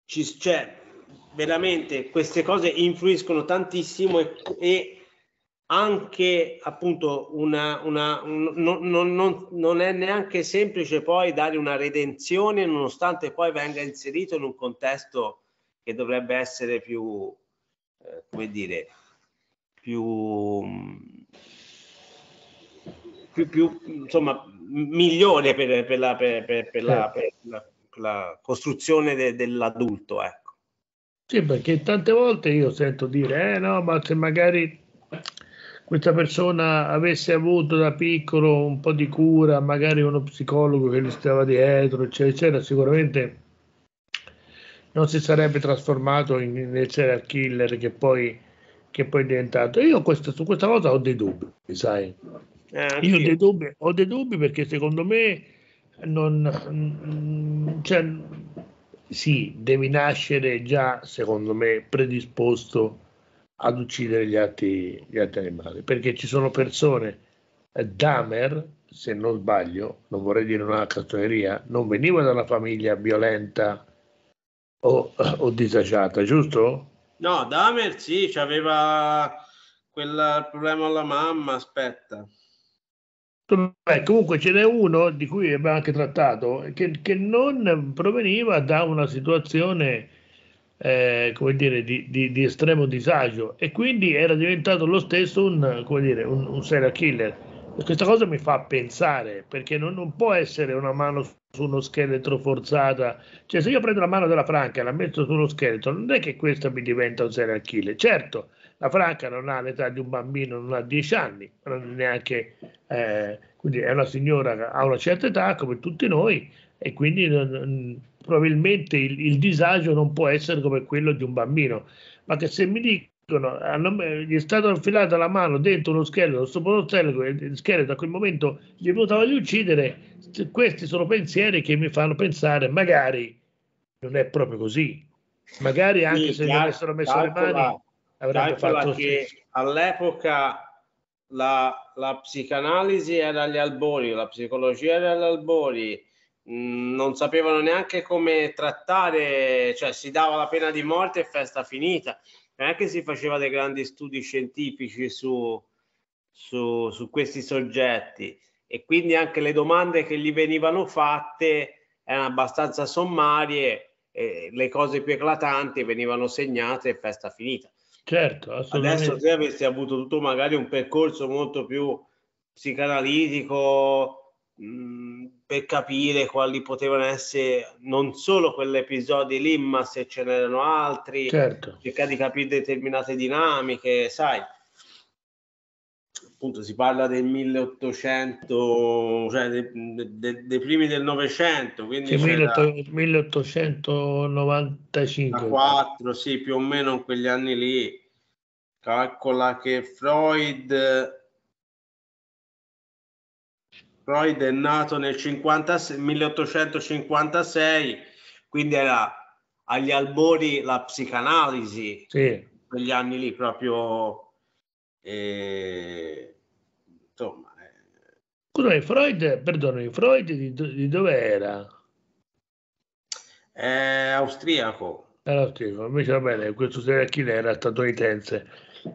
ci, cioè, veramente queste cose influiscono tantissimo e, e anche appunto una, una un, non, non, non, è neanche semplice poi dare una redenzione nonostante poi venga inserito in un contesto che dovrebbe essere più, eh, come dire, più, mm, più, più insomma, migliore per, per, la, per, per la, certo. la, la, costruzione de, dell'adulto. Ecco. Sì, perché tante volte io sento dire, eh no, ma se magari questa persona avesse avuto da piccolo un po' di cura, magari uno psicologo che gli stava dietro, eccetera, eccetera, sicuramente non si sarebbe trasformato in, nel serial killer che poi, che poi è diventato. Io questa, su questa cosa ho dei dubbi, sai. Eh, io ho dei, dubbi, ho dei dubbi perché secondo me non, mm, cioè, sì, devi nascere già, secondo me, predisposto ad uccidere gli altri, gli altri animali, perché ci sono persone, eh, Dahmer, se non sbaglio, non vorrei dire una castoneria, non veniva da una famiglia violenta o, o disagiata, giusto? No, Damer sì, aveva quel problema alla mamma, aspetta. Beh, comunque ce n'è uno di cui abbiamo anche trattato che, che non proveniva da una situazione eh, come dire, di, di, di, estremo disagio e quindi era diventato lo stesso un, come dire, un, un serial killer. questa cosa mi fa pensare perché non, non, può essere una mano su uno scheletro forzata. Cioè, se io prendo la mano della Franca e la metto sullo scheletro, non è che questa mi diventa un serial killer. Certo, la Franca non ha l'età di un bambino, non ha dieci anni, non neanche, eh, quindi è una signora a una certa età, come tutti noi, e quindi non, probabilmente il, il disagio non può essere come quello di un bambino. Ma che se mi dico dicono hanno, eh, gli è stata infilata la mano dentro uno scheletro, sopra uno scheletro, il scheletro a quel momento gli è di uccidere. Questi sono pensieri che mi fanno pensare, magari non è proprio così. Magari anche sì, se gli avessero messo calcola, le mani avrebbe fatto che all'epoca la, la, psicanalisi era agli albori, la psicologia era agli albori, mm, non sapevano neanche come trattare, cioè si dava la pena di morte e festa finita. Neanche si faceva dei grandi studi scientifici su, su, su questi soggetti e quindi anche le domande che gli venivano fatte erano abbastanza sommarie e le cose più eclatanti venivano segnate e festa finita. Certo, assolutamente. Adesso se avessi avuto tutto magari un percorso molto più psicanalitico, Mm, per capire quali potevano essere non solo quell'episodio lì, ma se ce n'erano altri, certo. cercare di capire determinate dinamiche, sai. Appunto, si parla del 1800, cioè de, de, de, dei primi del Novecento, quindi sì, 1895. 4, sì, più o meno in quegli anni lì. Calcola che Freud Freud è nato nel 56, 1856, quindi era agli albori la psicanalisi, sì. quegli anni lì proprio... Eh, insomma... Eh. Scusami, Freud, perdonami, Freud di, di dove era? È austriaco. Era austriaco, invece va bene, questo serial killer era statunitense,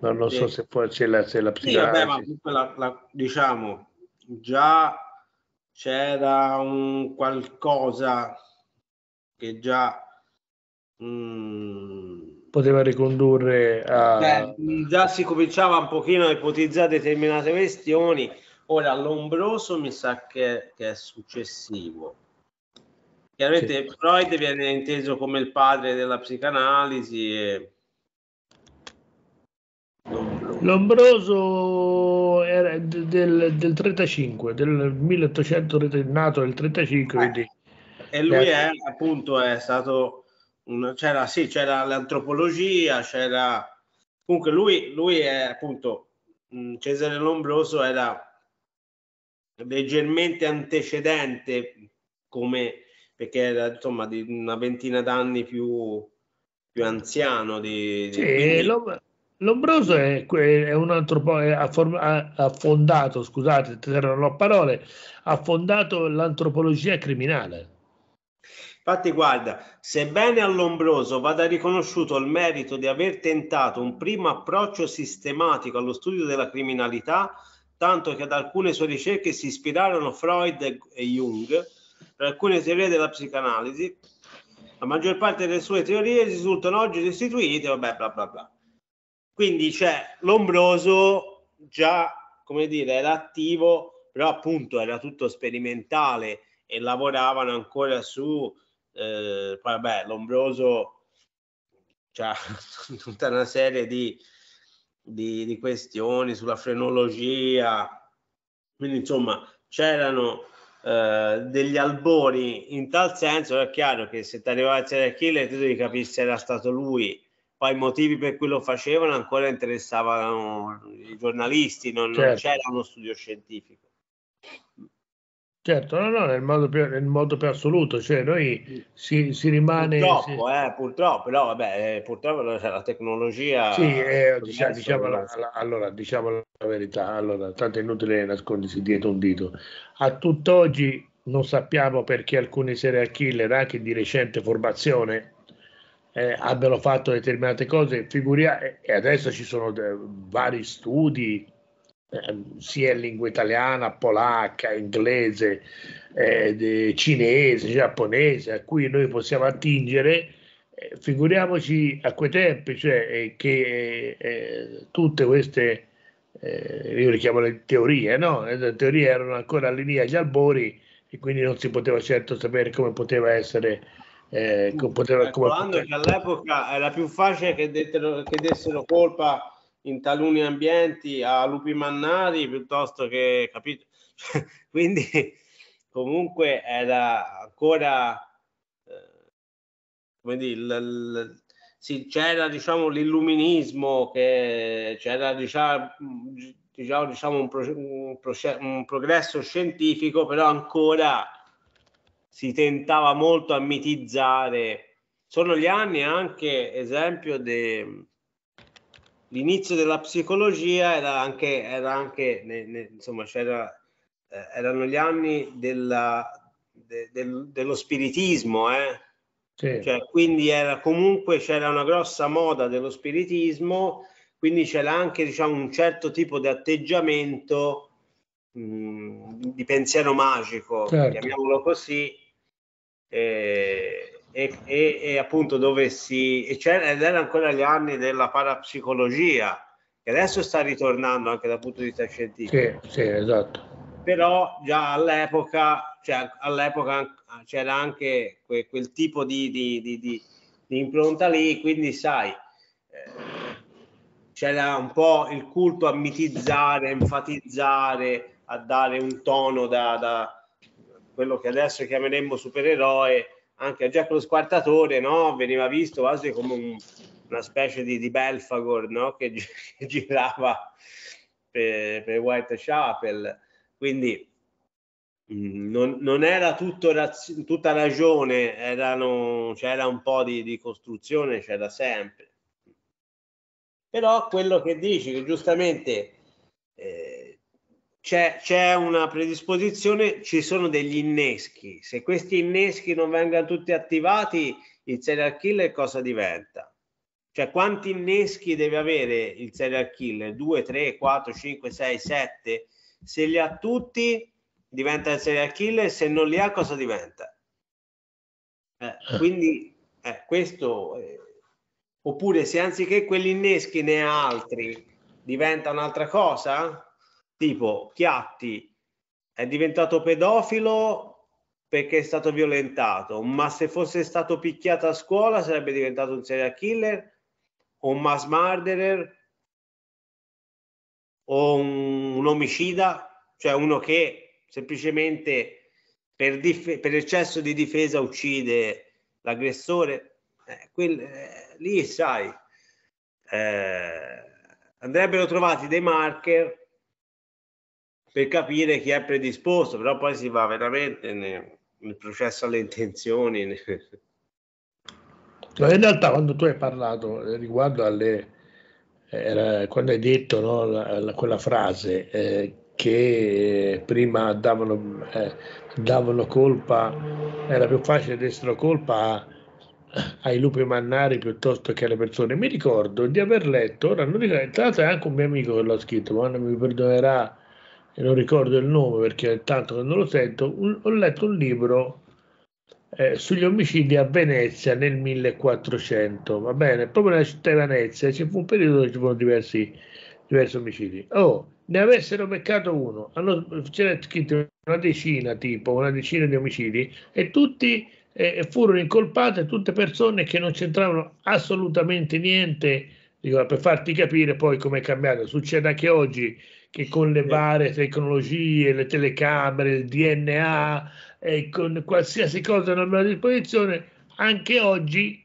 non, non so se poi c'è la, la psicanalisi. Sì, la, la, diciamo, già c'era un qualcosa che già mh, mm, poteva ricondurre a... Beh, già si cominciava un pochino a ipotizzare determinate questioni ora l'ombroso mi sa che, che è successivo chiaramente sì. Freud viene inteso come il padre della psicanalisi e... Lombroso era del, del 35, del 1800, nato nel 35. Eh, quindi, e lui eh. è, appunto è stato, un, c'era, sì, c'era l'antropologia, c'era... Comunque lui, lui è appunto, mm, Cesare Lombroso era leggermente antecedente come perché era insomma di una ventina d'anni più, più anziano di, sì, quindi... lo, Lombroso è, è, un antropologo, ha, form- ha, fondato, scusate, non ho parole, ha fondato l'antropologia criminale. Infatti, guarda, sebbene a Lombroso vada riconosciuto il merito di aver tentato un primo approccio sistematico allo studio della criminalità, tanto che ad alcune sue ricerche si ispirarono Freud e Jung, per alcune teorie della psicanalisi, la maggior parte delle sue teorie risultano oggi restituite, vabbè, bla bla bla. Quindi c'è cioè, Lombroso già, come dire, era attivo, però appunto era tutto sperimentale e lavoravano ancora su, eh, poi vabbè, Lombroso c'ha cioè, tutta una serie di, di, di questioni sulla frenologia, quindi insomma c'erano eh, degli albori in tal senso è chiaro che se ti arrivava il serial killer tu devi capire se era stato lui poi i motivi per cui lo facevano ancora interessavano i giornalisti, non, certo. non c'era uno studio scientifico. Certo, no, no, nel modo più, nel modo più assoluto, cioè noi si, si rimane... Purtroppo, si... Eh, purtroppo, però vabbè, eh, purtroppo la tecnologia... Sì, eh, diciamo, diciamo la, la, allora, diciamo la verità, allora, tanto è inutile nascondersi dietro un dito. A tutt'oggi non sappiamo perché alcuni serial killer, anche di recente formazione, eh, abbiano fatto determinate cose, figuria, e adesso ci sono de- eh, vari studi, eh, sia in lingua italiana, polacca, inglese, eh, de- cinese, giapponese, a cui noi possiamo attingere, eh, figuriamoci a quei tempi, cioè eh, che tutte queste, io le chiamo le teorie, no? le teorie erano ancora all'inizio, agli albori e quindi non si poteva certo sapere come poteva essere eh, poteva, cioè, come quando poteva. all'epoca era più facile che, dettero, che dessero colpa in taluni ambienti a lupi mannari piuttosto che capito cioè, quindi comunque era ancora eh, come dire l, l, sì, c'era diciamo l'illuminismo che c'era diciamo, diciamo, diciamo un, pro, un, proce, un progresso scientifico però ancora si tentava molto a mitizzare. Sono gli anni anche, esempio, de... l'inizio della psicologia era anche, era anche ne, ne, insomma, c'era, eh, erano gli anni della, de, de, dello spiritismo, eh? Sì. Cioè, quindi era comunque c'era una grossa moda dello spiritismo, quindi c'era anche diciamo, un certo tipo di atteggiamento mh, mm, di pensiero magico, certo. chiamiamolo così, e, eh, e, e, e appunto dove si ed era ancora gli anni della parapsicologia che adesso sta ritornando anche dal punto di vista scientifico sì, sì esatto però già all'epoca, cioè, all'epoca c'era anche que, quel tipo di, di, di, di, impronta lì quindi sai eh, c'era un po' il culto a mitizzare, a enfatizzare, a dare un tono da, da quello che adesso chiameremmo supereroe, anche a Jack lo Squartatore no? veniva visto quasi come un, una specie di, di Belfagor no? che, gi- che, girava per, per Whitechapel. Quindi mm, non, non, era tutto raz- tutta ragione, erano, c'era un po' di, di costruzione, c'era sempre. Però quello che dici, che giustamente eh, c'è, c'è, una predisposizione, ci sono degli inneschi. Se questi inneschi non vengono tutti attivati, il serial killer cosa diventa? Cioè quanti inneschi deve avere il serial killer? 2, 3, 4, 5, 6, 7? Se li ha tutti diventa il serial killer, se non li ha cosa diventa? Eh, eh. quindi eh, questo... Eh, oppure se anziché quegli inneschi ne ha altri, diventa un'altra cosa? tipo Chiatti è diventato pedofilo perché è stato violentato, ma se fosse stato picchiato a scuola sarebbe diventato un serial killer o un mass murderer o un, un omicida, cioè uno che semplicemente per, dif- per eccesso di difesa uccide l'aggressore. Eh, quel, eh, lì sai, eh, andrebbero trovati dei marker per capire chi è predisposto, però poi si va veramente nel, nel processo alle intenzioni. No, in realtà quando tu hai parlato eh, riguardo alle... Eh, era, quando hai detto no, la, la, quella frase eh, che eh, prima davano, eh, davano, colpa, era più facile dessero colpa ai lupi mannari piuttosto che alle persone. Mi ricordo di aver letto, ora non ricordo, tra l'altro è anche un mio amico che l'ha scritto, ma non mi perdonerà e non ricordo il nome perché è tanto che non lo sento, un, ho letto un libro eh, sugli omicidi a Venezia nel 1400, va bene, proprio nella città di Venezia ci fu un periodo dove ci furono diversi, diversi omicidi. Oh, ne avessero beccato uno, hanno, c'era scritto una decina tipo, una decina di omicidi e tutti eh, furono incolpate tutte persone che non c'entravano assolutamente niente, dico, per farti capire poi come è cambiato, succede anche oggi che con le varie tecnologie, le telecamere, il DNA e eh, con qualsiasi cosa a nostra disposizione, anche oggi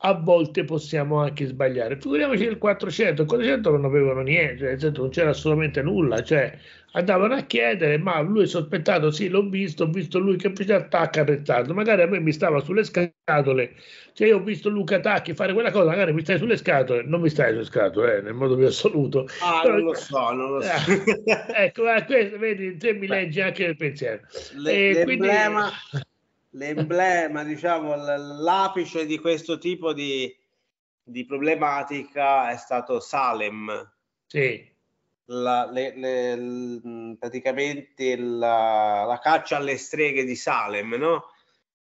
a volte possiamo anche sbagliare. Figuriamoci del 400, il 400 non avevano niente, nel senso non c'era assolutamente nulla, cioè andavano a chiedere, ma lui è sospettato, sì l'ho visto, ho visto lui che ci attacca arrestato, magari a me mi stava sulle scatole, cioè io ho visto Luca Tacchi fare quella cosa, magari mi stai sulle scatole, non mi stai sulle scatole, eh, nel modo più assoluto. Ah, Però, non lo so, non lo so. Ah, ecco, questo, vedi, te mi leggi anche il pensiero. Le, eh, quindi l'emblema, diciamo, l'apice di questo tipo di, di problematica è stato Salem. Sì. La, le, le, praticamente la, la, caccia alle streghe di Salem, no?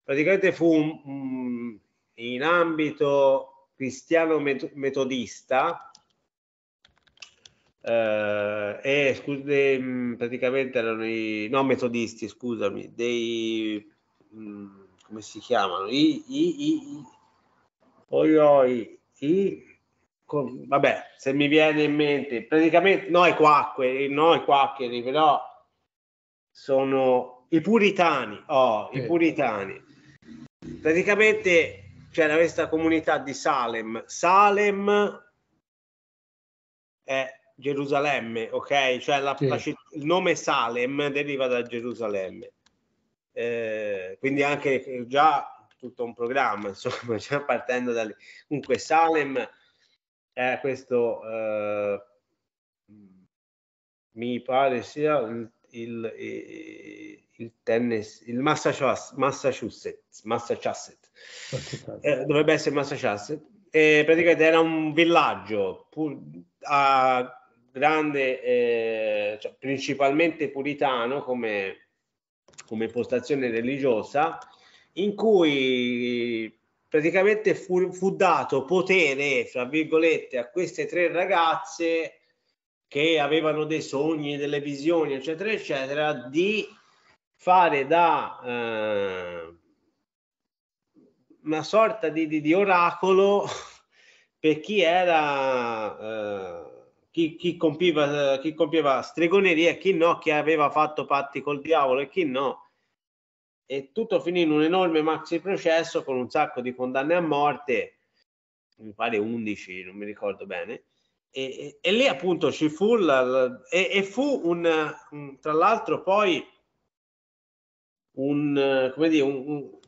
Praticamente fu un, in ambito cristiano metodista eh, e scusate, mm, praticamente erano i non metodisti, scusami, dei come si chiamano? I, i, i, i, oi, i con, vabbè, se mi viene in mente, praticamente noi quaccheri, no quaccheri, però sono i puritani, oh, eh. i puritani. Praticamente c'era questa comunità di Salem. Salem è Gerusalemme, ok? Cioè la, sì. la, il nome Salem deriva da Gerusalemme. Eh, quindi anche eh, già tutto un programma, insomma, già partendo da lì. Comunque Salem è eh, questo, eh, mi pare sia il, il, il tennis, il Massachusetts, Massachusetts, Massachusetts. Eh, dovrebbe essere Massachusetts. E praticamente era un villaggio pur, a grande, cioè, principalmente puritano come come impostazione religiosa, in cui praticamente fu, fu dato potere, fra virgolette, a queste tre ragazze che avevano dei sogni, delle visioni, eccetera, eccetera, di fare da eh, una sorta di, di, di, oracolo per chi era eh, chi, chi, compiva, chi compieva stregonerie e chi no, chi aveva fatto patti col diavolo e chi no. E tutto finì in un enorme maxi processo con un sacco di condanne a morte, mi pare 11, non mi ricordo bene. E, e, e lì appunto ci fu, la, e, e fu un, tra l'altro poi un, come dire, un, un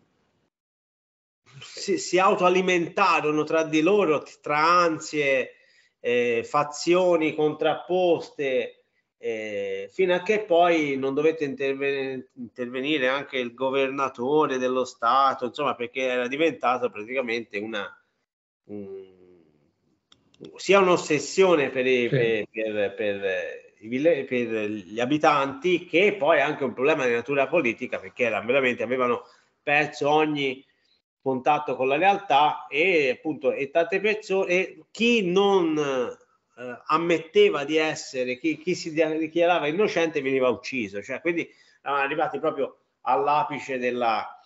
si, si autoalimentarono tra di loro, tra ansie, eh, fazioni contrapposte, eh, fino a che poi non dovete interven- intervenire anche il governatore dello Stato, insomma, perché era diventato praticamente una... Un, sia un'ossessione per i, sì. per, per, per, per, gli abitanti che poi anche un problema di natura politica perché era, veramente avevano perso ogni contatto con la realtà e appunto e tante persone e chi non eh, ammetteva di essere chi, chi, si dichiarava innocente veniva ucciso cioè quindi erano arrivati proprio all'apice della,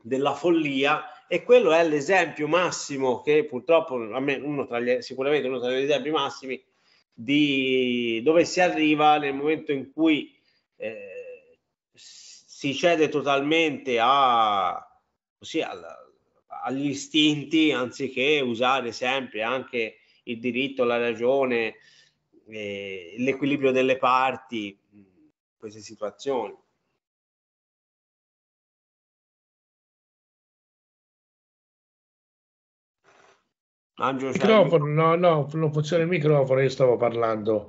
della follia e quello è l'esempio massimo che purtroppo a me uno tra gli, sicuramente uno tra gli esempi massimi di dove si arriva nel momento in cui eh, si cede totalmente a così al, agli istinti anziché usare sempre anche il diritto, la ragione, eh, l'equilibrio delle parti in queste situazioni. Angelo, microfono, no, no, non funziona il microfono, io stavo parlando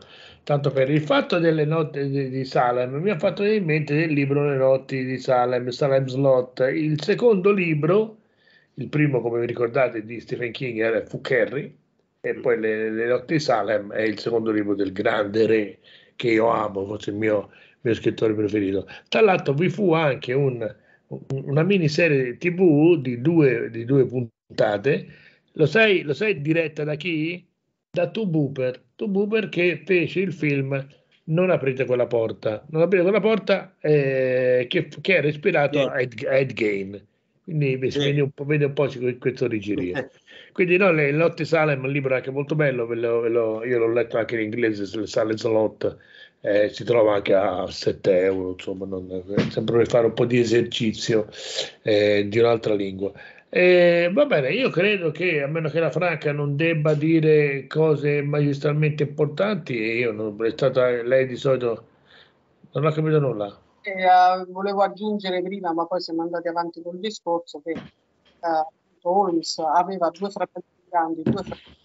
tanto per il fatto delle notti di, di Salem, mi ha fatto venire in mente del libro Le notti di Salem, Salem Slot, il secondo libro, il primo come vi ricordate di Stephen King era Fu Kerry, e mm. poi le, le, notti di Salem è il secondo libro del grande re che io amo, forse il mio, mio scrittore preferito. Tra l'altro vi fu anche un, una miniserie tv di due, di due puntate, lo sai, lo sai diretta da chi? da Tubuper, Tubuper che fece il film Non aprite quella porta, non aprite quella porta eh, che, che, era ispirato yeah. a, Ed, Ed Gain. Quindi yeah. vede, un po', vede un po' questo origineria. Quindi no, le Lotte Salem, un libro anche molto bello, ve lo, ve lo, io l'ho letto anche in inglese, sulle sale Zalot, eh, si trova anche a 7 euro, insomma, non, sempre per fare un po' di esercizio eh, di un'altra lingua. Eh, va bene, io credo che a meno che la Franca non debba dire cose magistralmente importanti, e io non è stata lei di solito, non ha capito nulla. E, uh, volevo aggiungere prima, ma poi siamo andati avanti col discorso, che uh, Holmes aveva due fratelli grandi, due fratelli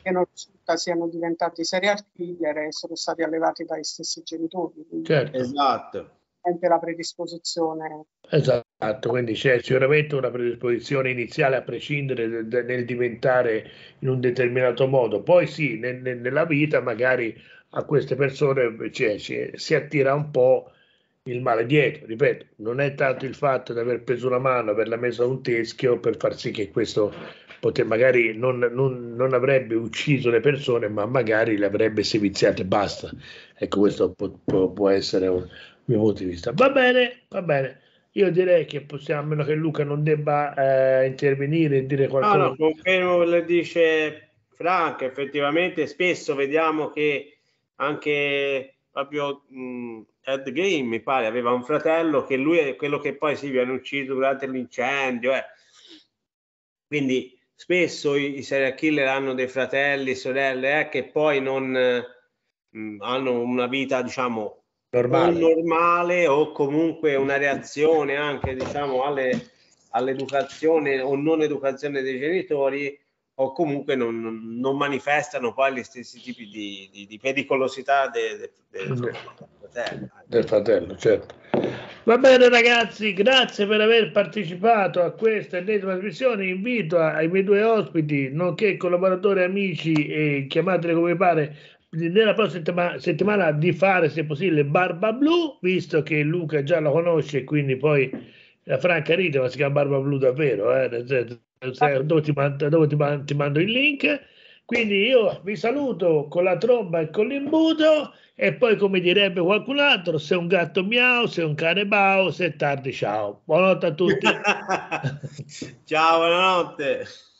che non risulta siano diventati serial killer e sono stati allevati dai stessi genitori. Quindi... Certo. Esatto sicuramente la predisposizione. Esatto, quindi c'è sicuramente una predisposizione iniziale a prescindere nel diventare in un determinato modo. Poi sì, nel, nella vita magari a queste persone cioè, si attira un po' il male dietro. Ripeto, non è tanto il fatto di aver preso una mano, averla messa a un teschio per far sì che questo pote- magari non, non, non, avrebbe ucciso le persone, ma magari le avrebbe seviziate e basta. Ecco, questo può, può essere un, mio punto di vista. Va bene, va bene. Io direi che possiamo, a meno che Luca non debba eh, intervenire e dire qualcosa. No, no, confermo quello che dice Franca. Effettivamente, spesso vediamo che anche proprio mh, Ed Game, mi pare, aveva un fratello che lui è quello che poi si viene ucciso durante l'incendio. Eh. Quindi, spesso i, i serial killer hanno dei fratelli, sorelle, eh, che poi non eh, mh, hanno una vita, diciamo, normale. normale o comunque una reazione anche diciamo alle, all'educazione o non educazione dei genitori o comunque non, non manifestano poi gli stessi tipi di, di, di pericolosità de, de, de, mm. no. fratello. del fratello. certo. Va bene ragazzi, grazie per aver partecipato a questa ennesima trasmissione. Invito ai miei due ospiti, nonché collaboratori, amici e chiamateli come pare, nella prossima settima, settimana di fare, se possibile, Barba Blu, visto che Luca già la conosce, quindi poi la Franca ride, ma si chiama Barba Blu davvero, eh? Ah. dove, ti mando, dove ti, mando, ti mando il link. Quindi io vi saluto con la tromba e con l'imbuto e poi come direbbe qualcun altro, se un gatto miau, se un cane bau, se è tardi ciao. Buonanotte a tutti. ciao, buonanotte.